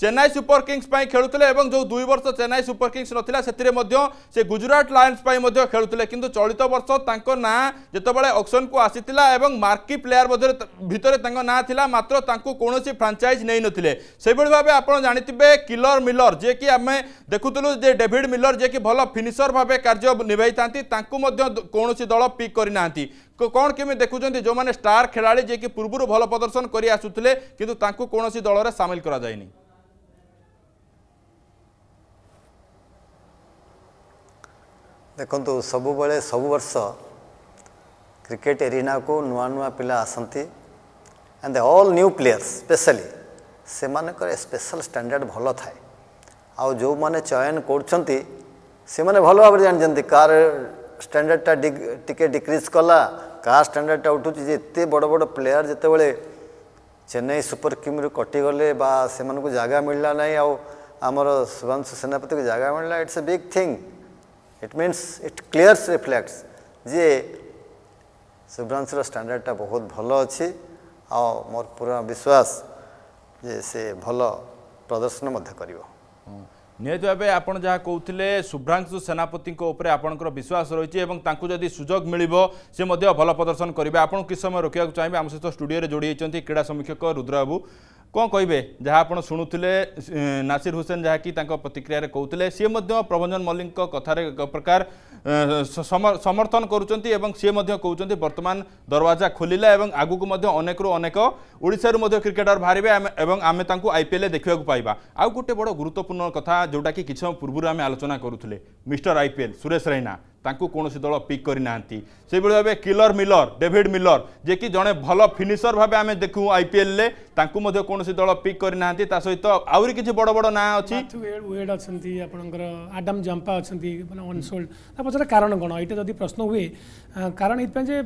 চেন্নাই সুপর কিংস পাই খেলুলে এবং যে দুই বর্ষ চেন্নাই সুপর কিংস নথিলা সেতিরে মধ্য সে গুজরাট লায়ন্স পাই মধ্য খেলুলে কিন্তু চলিত বর্ষ তাঁর না যেতবেলে অকশন কু আসিছিলা এবং মার্কি প্লেয়ার মধ্যে ভিতরে তাঁর না লা মাত্র তাঁকু কোনসি ফ্রাঞ্চাইজ নেই নথিলে সেইভাবে ভাবে আপনার জাঁথিবে কিলর মিলর যে কি আমি দেখুতলু যে ডেভিড মিলর যে কি ভাল ফিনিশর ভাবে কার্য নিভাই থাকে তাঙ্কু মধ্য দল পিক করে না করি কেমি କ'ଣ যে স্টার খেলা যে কি পূর্ব ପୂର୍ବରୁ প্রদর্শন করে আসুলে কিন্তু তাঁর ତାଙ୍କୁ দলরে সামিল করা যায়নি ଦେଖନ୍ତୁ ସବୁବେଳେ ସବୁ ବର୍ଷ କ୍ରିକେଟ୍ ଏରିନାକୁ ନୂଆ ନୂଆ ପିଲା ଆସନ୍ତି and they all new players specially ସେମାନଙ୍କର ସ୍ପେଶାଲ ଷ୍ଟାଣ୍ଡାର୍ଡ଼ ଭଲ ଥାଏ ଆଉ ଯେଉଁମାନେ ଚୟନ କରୁଛନ୍ତି ସେମାନେ ଭଲ ଭାବରେ ଜାଣିଛନ୍ତି କାହାର ଷ୍ଟାଣ୍ଡାର୍ଡ଼ଟା ଟିକେ ଡିକ୍ରିଜ୍ କଲା କାହା ଷ୍ଟାଣ୍ଡାର୍ଡ଼ଟା ଉଠୁଛି ଯେ ଏତେ ବଡ଼ ବଡ଼ ପ୍ଲେୟାର୍ ଯେତେବେଳେ ଚେନ୍ନାଇ ସୁପର କିମ୍ରୁ କଟିଗଲେ ବା ସେମାନଙ୍କୁ ଜାଗା ମିଳିଲା ନାହିଁ ଆଉ ଆମର ଶୁଭାଂଶୁ ସେନାପତିକୁ ଜାଗା ମିଳିଲା it's a big thing it means it clears reflects ଯେ ଶୁଭ୍ରାଂଶର ଷ୍ଟାଣ୍ଡାର୍ଡ଼ଟା ବହୁତ ଭଲ ଅଛି ଆଉ ମୋର ପୁରା ବିଶ୍ୱାସ ଯେ ସେ ଭଲ ପ୍ରଦର୍ଶନ ମଧ୍ୟ କରିବ ନିହାତି ଭାବେ ଆପଣ ଯାହା କହୁଥିଲେ ଶୁଭ୍ରାଂଶୁ ସେନାପତିଙ୍କ ଉପରେ ଆପଣଙ୍କର ବିଶ୍ୱାସ ରହିଛି ଏବଂ ତାଙ୍କୁ ଯଦି ସୁଯୋଗ ମିଳିବ ସେ ମଧ୍ୟ ଭଲ ପ୍ରଦର୍ଶନ କରିବେ ଆପଣ କିଛି ସମୟ ରୋକିବାକୁ ଚାହିଁବେ ଆମ ସହିତ ଷ୍ଟୁଡ଼ିଓରେ ଯୋଡ଼ି ହେଇଛନ୍ତି କ୍ରୀଡ଼ା ସମୀକ୍ଷକ ରୁଦ୍ରବାବୁ କ'ଣ କହିବେ ଯାହା ଆପଣ ଶୁଣୁଥିଲେ ନାସିର ହୁସେନ ଯାହାକି ତାଙ୍କ ପ୍ରତିକ୍ରିୟାରେ କହୁଥିଲେ ସିଏ ମଧ୍ୟ ପ୍ରଭଞ୍ଜନ ମଲ୍ଲିକଙ୍କ କଥାରେ ଏକ ପ୍ରକାର ସମର୍ଥନ କରୁଛନ୍ତି ଏବଂ ସିଏ ମଧ୍ୟ କହୁଛନ୍ତି ବର୍ତ୍ତମାନ ଦରୱାଜା ଖୋଲିଲା ଏବଂ ଆଗକୁ ମଧ୍ୟ ଅନେକରୁ ଅନେକ ଓଡ଼ିଶାରୁ ମଧ୍ୟ କ୍ରିକେଟର ବାହାରିବେ ଏବଂ ଆମେ ତାଙ୍କୁ ଆଇପିଏଲ୍ରେ ଦେଖିବାକୁ ପାଇବା ଆଉ ଗୋଟେ ବଡ଼ ଗୁରୁତ୍ୱପୂର୍ଣ୍ଣ କଥା ଯେଉଁଟାକି କିଛି ସମୟ ପୂର୍ବରୁ ଆମେ ଆଲୋଚନା କରୁଥିଲେ ମିଷ୍ଟର ଆଇପିଏଲ୍ ସୁରେଶ ରୈନା ତାଙ୍କୁ କୌଣସି ଦଳ ପିକ୍ କରିନାହାନ୍ତି ସେହିଭଳି ଭାବେ କିଲର ମିଲର ଡେଭିଡ୍ ମିଲର ଯିଏକି ଜଣେ ଭଲ ଫିନିସର ଭାବେ ଆମେ ଦେଖୁ ଆଇପିଏଲ୍ରେ ତାଙ୍କୁ ମଧ୍ୟ କୌଣସି ଦଳ ପିକ୍ କରିନାହାନ୍ତି ତା ସହିତ ଆହୁରି କିଛି ବଡ଼ ବଡ଼ ନାଁ ଅଛି ୱେଡ୍ ଅଛନ୍ତି ଆପଣଙ୍କର ଆଡମ୍ ଜମ୍ପା ଅଛନ୍ତି ମାନେ ଅନସୋଲ୍ଡ ତା ପଛରେ କାରଣ କ'ଣ ଏଇଟା ଯଦି ପ୍ରଶ୍ନ ହୁଏ କାରଣ ଏଇଥିପାଇଁ ଯେ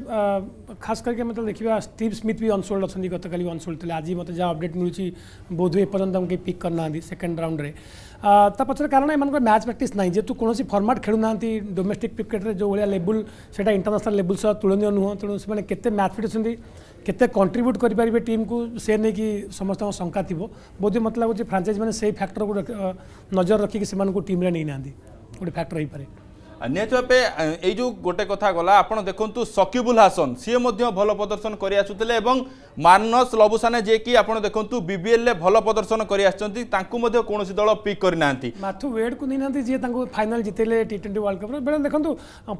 ଖାସ୍ କରିକି ଆମେ ତ ଦେଖିବା ଷ୍ଟିଭ୍ ସ୍ମିଥ୍ ବି ଅନସୋଲ୍ଡ ଅଛନ୍ତି ଗତକାଲି ଅନସୋଲ୍ଡ ଥିଲେ ଆଜି ମୋତେ ଯାହା ଅପଡେଟ୍ ମିଳୁଛି ବୋଧହୁଏ ଏପର୍ଯ୍ୟନ୍ତ ତାଙ୍କୁ କେହି ପିକ୍ କରିନାହାନ୍ତି ସେକେଣ୍ଡ ରାଉଣ୍ଡରେ ତା ପଛରେ କାରଣ ଏମାନଙ୍କର ମ୍ୟାଚ୍ ପ୍ରାକ୍ଟିସ୍ ନାହିଁ ଯେହେତୁ କୌଣସି ଫର୍ମାଟ୍ ଖେଳୁନାହାନ୍ତି ଡୋମେଷ୍ଟିକ୍ କ୍ରିକେଟ୍ରେ ଯେଉଁ ଭଳିଆ ଲେବୁଲ୍ ସେଇଟା ଇଣ୍ଟରନ୍ୟାସନାଲ୍ ଲେବୁଲ୍ ସହ ତୁଳନୀୟ ନୁହଁ ତେଣୁ ସେମାନେ କେତେ ମ୍ୟାଚ୍ ଫିଟ୍ ଅଛନ୍ତି କେତେ କଣ୍ଟ୍ରିବ୍ୟୁଟ୍ କରିପାରିବେ ଟିମ୍କୁ ସେ ନେଇକି ସମସ୍ତଙ୍କ ଶଙ୍କା ଥିବ ବୋଧେ ମୋତେ ଲାଗୁଛି ଫ୍ରାଞ୍ଚାଇଜ୍ ମାନେ ସେଇ ଫ୍ୟାକ୍ଟରକୁ ନଜର ରଖିକି ସେମାନଙ୍କୁ ଟିମ୍ରେ ନେଇନାହାନ୍ତି ଗୋଟେ ଫ୍ୟାକ୍ଟର ହେଇପାରେ ନିହାତି ଭାବେ ଏଇ ଯେଉଁ ଗୋଟେ କଥା ଗଲା ଆପଣ ଦେଖନ୍ତୁ ସକିବୁଲ ହାସନ ସିଏ ମଧ୍ୟ ଭଲ ପ୍ରଦର୍ଶନ କରି ଆସୁଥିଲେ ଏବଂ ମାନସ ଲବୁସାନେ ଯିଏକି ଆପଣ ଦେଖନ୍ତୁ ବିବିଏଲ୍ରେ ଭଲ ପ୍ରଦର୍ଶନ କରି ଆସିଛନ୍ତି ତାଙ୍କୁ ମଧ୍ୟ କୌଣସି ଦଳ ପିକ୍ କରିନାହାନ୍ତି ମାଥୁ ୱେଡ୍କୁ ନେଇନାହାନ୍ତି ଯିଏ ତାଙ୍କୁ ଫାଇନାଲ୍ ଜିତେଇଲେ ଟି ଟ୍ୱେଣ୍ଟି ୱାର୍ଲଡ କପ୍ରେ ବେଳେ ଦେଖନ୍ତୁ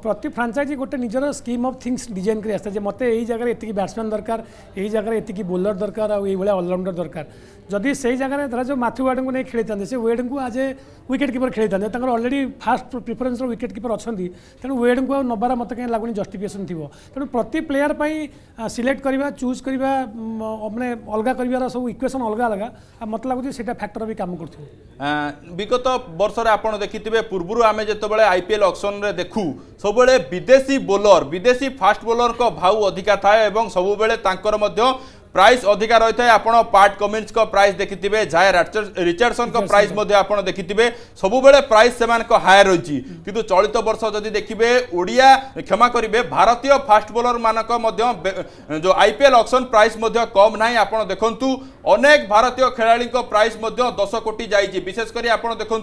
ପ୍ରତି ଫ୍ରାଞ୍ଚାଇଜି ଗୋଟେ ନିଜର ସ୍କିମ୍ ଅଫ୍ ଥିଙ୍ଗସ୍ ଡିଜାଇନ୍ କରି ଆସିଥାଏ ଯେ ମୋତେ ଏଇ ଜାଗାରେ ଏତିକି ବ୍ୟାଟ୍ସମ୍ୟାନ୍ ଦରକାର ଏଇ ଜାଗାରେ ଏତିକି ବୋଲର ଦରକାର ଆଉ ଏଇଭଳିଆ ଅଲରାଉଣ୍ଡର ଦରକାର ଯଦି ସେଇ ଜାଗାରେ ଧରାଯାଉ ମାଥ୍ୟୁ ୱାର୍ଡ଼ଙ୍କୁ ନେଇ ଖେଳିଥାନ୍ତେ ସେ ୱେଡ଼ଙ୍କୁ ଆଜ୍ ଏ ୱିକେଟ୍ କିପର ଖେଳିଥାନ୍ତେ ତାଙ୍କର ଅଲରେଡ଼ି ଫାଷ୍ଟ ପ୍ରିଫରେନ୍ସର ୱିକେଟ୍ କିପର ଅଛନ୍ତି ତେଣୁ ୱେଡ଼ଙ୍କୁ ଆଉ ନେବାର ମୋତେ କାହିଁ ଲାଗୁନି ଜଷ୍ଟିଫିକେସନ୍ ଥିବ ତେଣୁ ପ୍ରତି ପ୍ଲେୟାର ପାଇଁ ସିଲେକ୍ଟ କରିବା ଚୁଜ୍ କରିବା ମାନେ ଅଲଗା କରିବାର ସବୁ ଇକ୍ୱେସନ୍ ଅଲଗା ଅଲଗା ଆଉ ମୋତେ ଲାଗୁଛି ସେଇଟା ଫ୍ୟାକ୍ଟର ବି କାମ କରୁଥିବ ବିଗତ ବର୍ଷରେ ଆପଣ ଦେଖିଥିବେ ପୂର୍ବରୁ ଆମେ ଯେତେବେଳେ ଆଇପିଏଲ୍ ଅକ୍ସନ୍ରେ ଦେଖୁ ସବୁବେଳେ ବିଦେଶୀ ବୋଲର ବିଦେଶୀ ଫାଷ୍ଟ ବୋଲରଙ୍କ ଭାଉ ଅଧିକା ଥାଏ ଏବଂ ସବୁବେଳେ ତାଙ୍କର ମଧ୍ୟ প্রাইস অধিকা রয়েছে আপনার পার্ট কমিন্স প্রাইস দেখিবে জায়া রিচার্ডসন প্রাইস আপনার দেখিবে সবুলে প্রাইস সে হায়ার রয়েছে কিন্তু চলিত বর্ষ যদি দেখবে ওড়িয়া ক্ষমা করবে ভারতীয় ফাস্ট বোলর মানক যে আইপিএল অকশন প্রাইস কম না আপনার দেখুন অনেক ভারতীয় খেলাড়ি প্রাইস দশ কোটি যাই বিশেষ করে আপনার দেখুন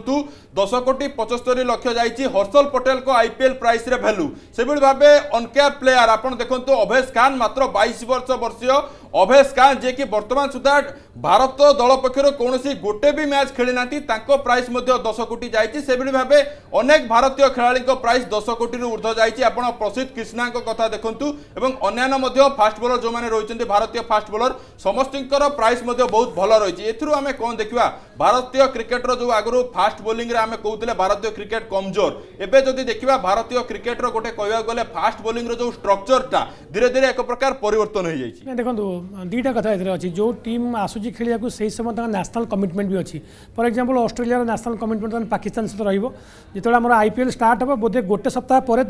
দশ কোটি পঁচস্তরি লক্ষ যাই হর্ষল পটেল আইপিএল প্রাইসে ভ্যালু সেভাবে ভাবে অনক্যাপ প্লেয়ার আপনার দেখুন অভেশ খান মাত্র বাইশ বর্ষ বর্ষীয় অভেশ ସୁରେଶ କାନ୍ତ ଯିଏକି ବର୍ତ୍ତମାନ ସୁଦ୍ଧା ଭାରତ ଦଳ ପକ୍ଷରୁ କୌଣସି ଗୋଟେ ବି ମ୍ୟାଚ୍ ଖେଳିନାହାନ୍ତି ତାଙ୍କ ପ୍ରାଇସ୍ ମଧ୍ୟ ଦଶ କୋଟି ଯାଇଛି ସେଭଳି ଭାବେ ଅନେକ ଭାରତୀୟ ଖେଳାଳିଙ୍କ ପ୍ରାଇସ୍ ଦଶ କୋଟିରୁ ଉର୍ଦ୍ଧ୍ୱ ଯାଇଛି ଆପଣ ପ୍ରସିଦ୍ଧ କ୍ରିଷ୍ଣାଙ୍କ କଥା ଦେଖନ୍ତୁ ଏବଂ ଅନ୍ୟାନ୍ୟ ମଧ୍ୟ ଫାଷ୍ଟ ବୋଲର ଯେଉଁମାନେ ରହିଛନ୍ତି ଭାରତୀୟ ଫାଷ୍ଟ ବୋଲର ସମସ୍ତଙ୍କର ପ୍ରାଇସ୍ ମଧ୍ୟ ବହୁତ ଭଲ ରହିଛି ଏଥିରୁ ଆମେ କ'ଣ ଦେଖିବା ଭାରତୀୟ କ୍ରିକେଟର ଯେଉଁ ଆଗରୁ ଫାଷ୍ଟ ବୋଲିଂରେ ଆମେ କହୁଥିଲେ ଭାରତୀୟ କ୍ରିକେଟ କମଜୋର ଏବେ ଯଦି ଦେଖିବା ଭାରତୀୟ କ୍ରିକେଟର ଗୋଟେ କହିବାକୁ ଗଲେ ଫାଷ୍ଟ ବୋଲିଂର ଯେଉଁ ଷ୍ଟ୍ରକ୍ଚରଟା ଧୀରେ ଧୀରେ ଏକ ପ୍ରକାର ପରିବର୍ତ୍ତନ ହୋଇଯାଇଛି ଦେଖନ୍ତୁ दुटा कथा ये अच्छी जो टीम आसूस खेलिया से ही समय न्यासनाल कमिटमेंट भी अच्छी for example Australia national commitment Pakistan सहित रोज जिते आईपीएल स्टार्ट हम बोधे गोटे सप्ताह पर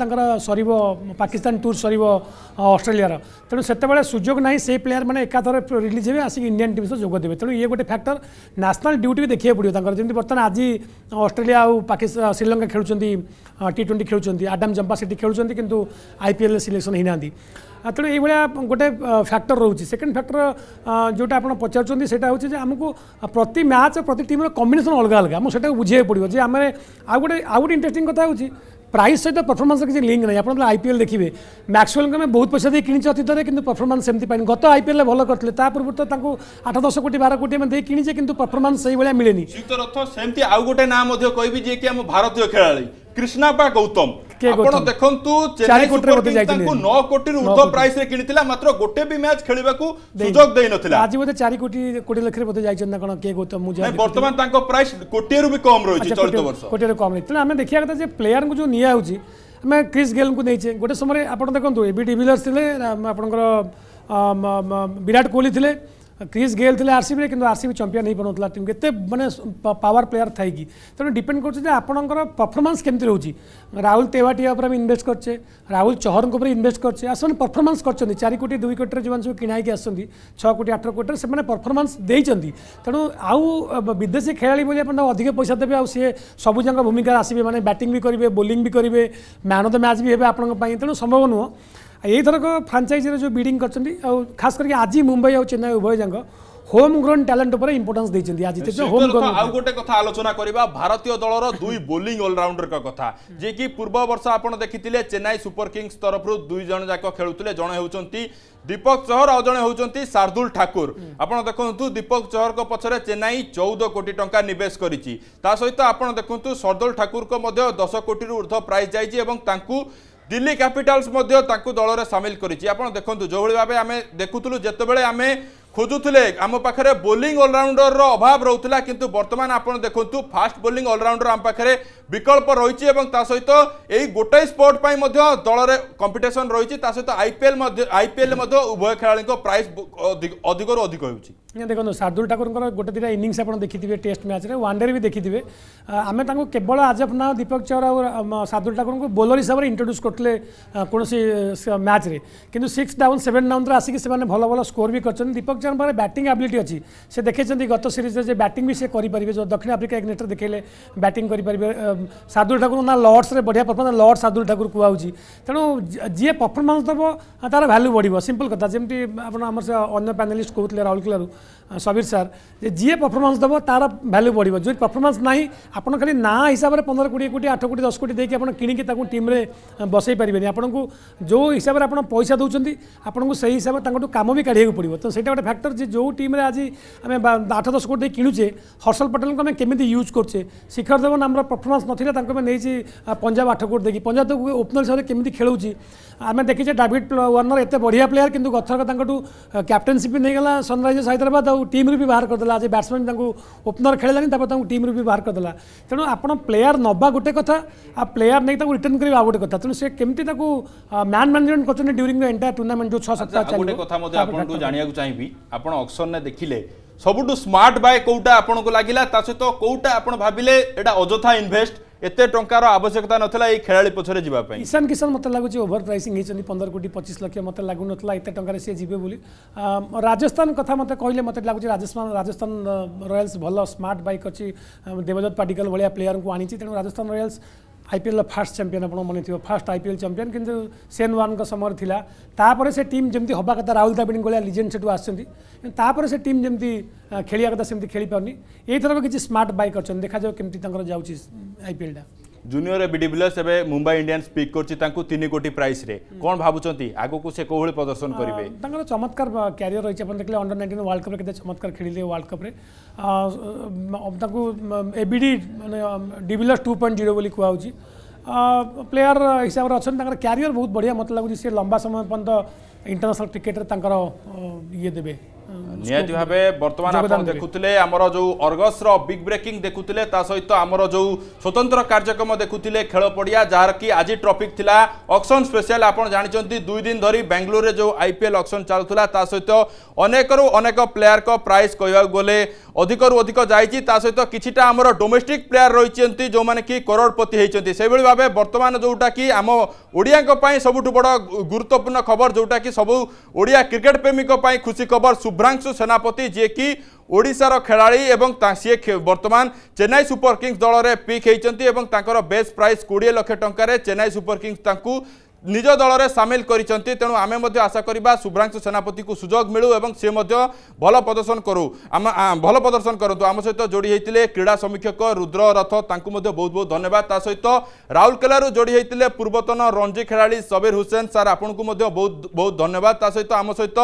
sir Pakistan tour sir Australia तेणु से सुजोग ना से प्लेयर मैंने एकाथर रिलीज हे आसिक इंडियान टीम सहित जो देते तेणु ये गोटे फैक्टर न्यासनाल ड्यूटी भी देखा पड़ोता जमी बर्तमान आज अस्ट्रेलिया श्रीलंका खेलुँच टी ट्वेंटी खेलुँच आडम जम्पा से खेलुँच कि आईपीएल सिलेक्शन होती ତେଣୁ ଏଇଭଳିଆ ଗୋଟେ ଫ୍ୟାକ୍ଟର ରହୁଛି ସେକେଣ୍ଡ ଫ୍ୟାକ୍ଟର ଯେଉଁଟା ଆପଣ ପଚାରୁଛନ୍ତି ସେଇଟା ହେଉଛି ଯେ ଆମକୁ ପ୍ରତି ମ୍ୟାଚ୍ ପ୍ରତି ଟିମ୍ର କମ୍ବିନେସନ୍ ଅଲଗା ଅଲଗା ଆମକୁ ସେଟାକୁ ବୁଝିବାକୁ ପଡ଼ିବ ଯେ ଆମେ ଆଉ ଗୋଟେ ଆଉ ଗୋଟେ ଇଣ୍ଟରେଷ୍ଟିଂ କଥା ହେଉଛି ପ୍ରାଇସ୍ ସହିତ ପରଫର୍ମାନ୍ସର କିଛି ଲିଙ୍କ୍ ନାହିଁ ଆପଣ ଯେତେବେଳେ ଆଇ ପି ଏଲ୍ ଦେଖିବେ ମ୍ୟାକ୍ସୱେଲ୍ଙ୍କୁ ଆମେ ବହୁତ ପଇସା ଦେଇ କିଣିଛେ ଅତୀତରେ କିନ୍ତୁ ପରଫର୍ମାନ୍ସ ସେମିତି ପାଇନି ଗତ ଆଇ ପି ଏଲ୍ରେ ଭଲ କରିଥିଲେ ତା ପୂର୍ବରୁ ତ ତାଙ୍କୁ ଆଠ ଦଶ କୋଟି ବାର କୋଟି ଆମେ ଦେଇ କିଣିଛେ କିନ୍ତୁ ପରଫର୍ମାନ୍ସ ସେଇଭଳିଆ ମିଳେନି ଶ୍ରୀତ ରଥ ସେମିତି ଆଉ ଗୋଟେ ନାଁ ମଧ୍ୟ କହିବି ଯିଏକି ଆମ ଭାରତୀୟ ଖେଳାଳି কৃষ্ণা বা গৌতম ଆପଣ ଦେଖନ୍ତୁ ଚେନ୍ନାଇ ସୁପର କିଙ୍ଗସ୍ ତାଙ୍କୁ 9 କୋଟିରୁ ଉର୍ଦ୍ଧ ପ୍ରାଇସ୍ ରେ କିଣିଥିଲା ମାତ୍ର ଗୋଟେ ବି ମ୍ୟାଚ୍ ଖେଳିବାକୁ ସୁଯୋଗ ଦେଇନଥିଲା ଆଜି ବୋଧେ 4 କୋଟି କୋଟି ଲକ୍ଷରେ ବୋଧେ ଯାଇଛନ୍ତି ନା କ'ଣ କେ ଗୌତମ ମୁଁ ଜାଣି ବର୍ତ୍ତମାନ ତାଙ୍କ ପ୍ରାଇସ୍ କୋଟିଏରୁ ବି କମ୍ ରହିଛି ଚଳିତ ବର୍ଷ କୋଟିଏରୁ କମ୍ ରହିଛି ତେଣୁ ଆମେ ଦେଖିବା କଥା ଯେ ପ୍ଲେୟାରଙ୍କୁ ଯୋଉ ନିଆ ହେଉଛି ଆମେ କ୍ରିସ୍ ଗେଲ୍ଙ୍କୁ ନେଇଛେ ଗୋଟେ ସମୟରେ ଆପଣ ଦେଖନ୍ତୁ ଏବେ ଡିଭିଲର୍ସ ଥିଲେ ଆପଣଙ୍କର ବିରାଟ କୋହଲି ଥିଲେ क्रिस गेल थे आरसीबी कि आरसीबी चंपिन नहीं पड़ा टीम के मैंने पावर प्लेयर थी तेनाली डिपेड कर आपंकर परफर्मांस केमती रोचे राहुल तेवाटिया पर इनभेस्ट करे राहुल चहर के इनभेस्ट करे आने परफर्मांस कर चार कोटी दुई कोटी जो सब किणाई की छः कोटी आठ कोटी से परफर्मांस तेणु आउ विदेशी खेला अधिक पैसा देते आ सबूजा भूमिका आसवे मैंने बैटिंग भी करेंगे बोली भी करेंगे मैन अफ द मैच भी हे आप तेणु संभव नुह ଏଇଥରକ ଫ୍ରାଞ୍ଚାଇଜିର ଯେଉଁ ବିଡ଼ିଂ କରିଛନ୍ତି ଆଉ ଖାସ୍ କରିକି ଆଜି ମୁମ୍ବାଇ ଆଉ ଚେନ୍ନାଇ ଉଭୟ ଯାକ হোম গ্রোন ট্যালেন্ট উপরে ইম্পর্টেন্স দিয়েছেন আজ যেতে হোম গ্রোন আউ গোটে কথা আলোচনা করিবা ভারতীয় দলর দুই বোলিং অলরাউন্ডর কথা যে কি পূর্ব বর্ষ আপন দেখিলে চেন্নাই সুপার কিংস তরফরু দুই জন যাক খেলুলে জনে হেউচন্তি দীপক চহর আউ জনে হেউচন্তি শার্দুল ঠাকুর আপন দেখন্তু দীপক চহরক পছরে চেন্নাই 14 কোটি টঙ্কা নিবেশ করিছি তা সহিত আপন দেখন্তু শার্দুল ঠাকুরক মধ্য 10 কোটিরু ঊর্ধ্ব প্রাইজ যাইছি এবং তাঙ্কু দিল্লী ক্যাপিটালস মধ্য তাঁকু দলরে সামিল করেছি আপনার দেখুন যেভাবে ভাবে আমি দেখুলু যেতবে আমি খোঁজুলে আম পাখে বোলিং অলরাউন্ডর অভাব রহুলা কিন্তু বর্তমান আপনার দেখুন ফাস্ট বোলিং অলরাউন্ডর আম পাখে বিকল্প রয়েছে এবং তা সহ এই গোটাই স্পোর্ট পাই দলরে কম্পিটিশন রয়েছে তা সহ আইপিএল আইপিএল উভয় খেলাড়ি প্রাইস অধিক রু অধিক হচ্ছে দেখুন শার্দুল ঠাকুর গোটে দুটা ইনিংস আপনার দেখি টেস্ট ম্যাচে ওয়ানডে বি দেখিথে আমি তাঁর কেবল আজ না দীপক চৌর শার্দুল ঠাকুর বোলর হিসাবে ইন্ট্রোড্যুস করলে କୌଣସି ম্যাচে কিন্তু সিক্স ডাউন সেভেন ଡାଉନ୍ରେ আসি সে ভালো ভালো স্কোর ବି କରିଛନ୍ତି ଦୀପକ जहाँ पाखे बैटिंग आबिलिटी अच्छी से देखे गत सीरीज बैटिंग भी सी करेंगे जो दक्षिण आफ्रिका एक नेटर देखे बैटिंग करेंगे शार्दुल ठाकुर ना लर्ड्स बढ़िया परफर्मास लर्ड शार्दुल ठाकुर कहु तेणु जी परफर्मांस दब तार भैल्यू बढ़ सिंपल कथा जमी आम से अन्य पैनालीस्ट कहते राउरकेलू सबीर सार जे जी परफर्मांस तार भैल्यू बढ़ जो परफर्मास ना आप खाली ना हिसाब से पंद्रह कोड़े कोटी आठ कोटी दस कोटी देखिए आप कि टीम बसई पारे आपको जो हिसाब से आप पैसा दूसरी आपको सही हिसाब से कम भी काढ़ पड़ो तो सही गोटे फैक्टर जो टीम आज आम आठ दस कोटी किणुचे हर्षल पटेल को आम यूज करे शिखर धवन आम परफर्मांस ना नहीं पंजाब आठ कोट देखिए पंजाब तो ओपनर हिसाब से कमी खेलूची आम देखे डाविड वार्नर एत बढ़िया प्लेयर कि गथरक कैप्टेनसीप नहीं नहींगला सनरइजर्स हाइदराबाद और टीम भी बाहर करदे आज बैट्समैन ओपनर खेलानी टीम भी बाहर करदे तेणु आप प्लेयार नवा गोटे कथ प्लेयार नहीं रिटर्न करेंगे आउ गोटे कथ तेणु से कमी मैन मैनेजमेंट कर ड्यूरी द एंटायर टूर्नामेंट जो छः सप्ताह गोटे कथा चाहिए ଆପଣ ଅପସନ୍ରେ ଦେଖିଲେ ସବୁଠୁ ସ୍ମାର୍ଟ ବାଏ କେଉଁଟା ଆପଣଙ୍କୁ ଲାଗିଲା ତା ସହିତ କେଉଁଟା ଆପଣ ଭାବିଲେ ଏଇଟା ଅଯଥା ଇନଭେଷ୍ଟ ଏତେ ଟଙ୍କାର ଆବଶ୍ୟକତା ନଥିଲା ଏଇ ଖେଳାଳି ପଛରେ ଯିବା ପାଇଁ ଇଶାନ କିଶାନ ମୋତେ ଲାଗୁଛି ଓଭର ପ୍ରାଇସିଂ ହେଇଛନ୍ତି ପନ୍ଦର କୋଟି ପଚିଶ ଲକ୍ଷ ମୋତେ ଲାଗୁନଥିଲା ଏତେ ଟଙ୍କାରେ ସିଏ ଯିବେ ବୋଲି ରାଜସ୍ଥାନ କଥା ମୋତେ କହିଲେ ମୋତେ ଲାଗୁଛି ରାଜସ୍ଥାନ ରାଜସ୍ଥାନ ରୟାଲ୍ସ ଭଲ ସ୍ମାର୍ଟ ବାଇକ୍ ଅଛି ଦେବଦତ୍ତ ପାଟିକଲ ଭଳିଆ ପ୍ଲେୟାରଙ୍କୁ ଆଣିଛି ତେଣୁ ରାଜସ୍ଥାନ ରୟାଲ୍ସ আইপিএলর ফার্স্ট চ্যাম্পিয়ন আপনার মনে থাকবে ফার্স্ট আইপিএল চ্যাম্পিয়ন কিন্তু সেন ওয়ানক সময় লা তাপরে সে টিম যেমনি হওয়া কথা রাহুল দ্রাবিড় ভাই লিজেন্ড সেটু আসছেন তাপরে সে টিম যেমনি খেলিয়া কথা সেমতি খেলি পাওনি এইথরক কিছু স্মার্ট বাই করছেন দেখা যাও কেমতি তাঁর যাচ্ছে আইপিএলটা जूनियर बिडिलर्स एवं मुंबई इंडियान्स पिक करोट प्राइस कौन भावुंट आगे से कौ भाई प्रदर्शन करेंगे चमत्कार क्यारिययर रही है देखिए अंडर नाइंटीन वर्ल्ड कप चमत्कार खेलते वर्ल्ड कप्रे एडी मैं डिविलर्स टू पॉइंट जीरो कहु प्लेयार हिसाब से अच्छा क्यारिययर बहुत बढ़िया मतलब लगुच्छे लंबा समय पर्यटन इंटरनेशनल क्रिकेट में ये देते নিহতি ভাবে বর্তমান আপনার দেখুলে আমার যে অর্গসর বিগ ব্রেকিং দেখুলে তা সহিত আমার যে স্বতন্ত্র কার্যক্রম দেখুলে খেল পড়িয়া যার কি আজ টপিক লা অকশন স্পেশাল আপনার জাঁচান দুই দিন ধর বেঙ্গালুরে যে আইপিএল অকশন চালু চালুলা তা সহিত অনেকরু অনেক প্লেয়ার প্রাইস কহবাক গেলে অধিকরু অধিক যাই তা সহিত কিছুটা আমার ডোমেস্টিক প্লেয়ার রয়েছেন যে কি করোড়পতি হয়েছেন সেইভাবে ভাবে বর্তমান যেটা কি আম ওড়িয়া সবুঠ বড় গুরুত্বপূর্ণ খবর যেটা কি সবু ওড়িয়া ক্রিকেট প্রেমী খুশি খবর শুভ্র शुभ्रांशु सेनापति जी ओडार खेला सीए वर्तमान चेन्नई सुपर किंग्स दल में पिक होती बेस्ट प्राइस कोड़े लक्ष ट चेन्नई सुपर किंग्स ନିଜ ଦଳରେ ସାମିଲ କରିଛନ୍ତି ତେଣୁ ଆମେ ମଧ୍ୟ ଆଶା କରିବା ଶୁଭ୍ରାଂଶୁ ସେନାପତିଙ୍କୁ ସୁଯୋଗ ମିଳୁ ଏବଂ ସେ ମଧ୍ୟ ଭଲ ପ୍ରଦର୍ଶନ କରୁ ଆମ ଭଲ ପ୍ରଦର୍ଶନ କରନ୍ତୁ ଆମ ସହିତ ଯୋଡ଼ି ହୋଇଥିଲେ କ୍ରୀଡ଼ା ସମୀକ୍ଷକ ରୁଦ୍ର ରଥ ତାଙ୍କୁ ମଧ୍ୟ ବହୁତ ବହୁତ ଧନ୍ୟବାଦ ତା ସହିତ ରାଉରକେଲାରୁ ଯୋଡ଼ି ହୋଇଥିଲେ ପୂର୍ବତନ ରଣଜୀ ଖେଳାଳି ସବିର ହୁସେନ ସାର୍ ଆପଣଙ୍କୁ ମଧ୍ୟ ବହୁତ ବହୁତ ଧନ୍ୟବାଦ ତା ସହିତ ଆମ ସହିତ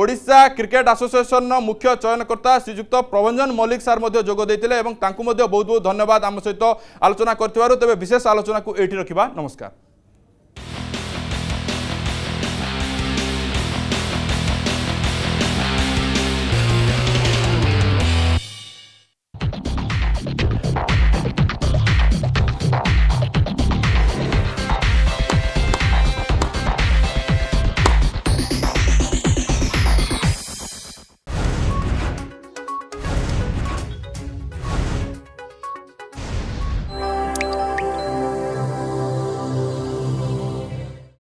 ଓଡ଼ିଶା କ୍ରିକେଟ୍ ଆସୋସିଏସନର ମୁଖ୍ୟ ଚୟନକର୍ତ୍ତା ଶ୍ରୀଯୁକ୍ତ ପ୍ରଭଞ୍ଜନ ମଲ୍ଲିକ ସାର୍ ମଧ୍ୟ ଯୋଗ ଦେଇଥିଲେ ଏବଂ ତାଙ୍କୁ ମଧ୍ୟ ବହୁତ ବହୁତ ଧନ୍ୟବାଦ ଆମ ସହିତ ଆଲୋଚନା କରିଥିବାରୁ ତେବେ ବିଶେଷ ଆଲୋଚନାକୁ ଏଇଠି ରଖିବା ନମସ୍କାର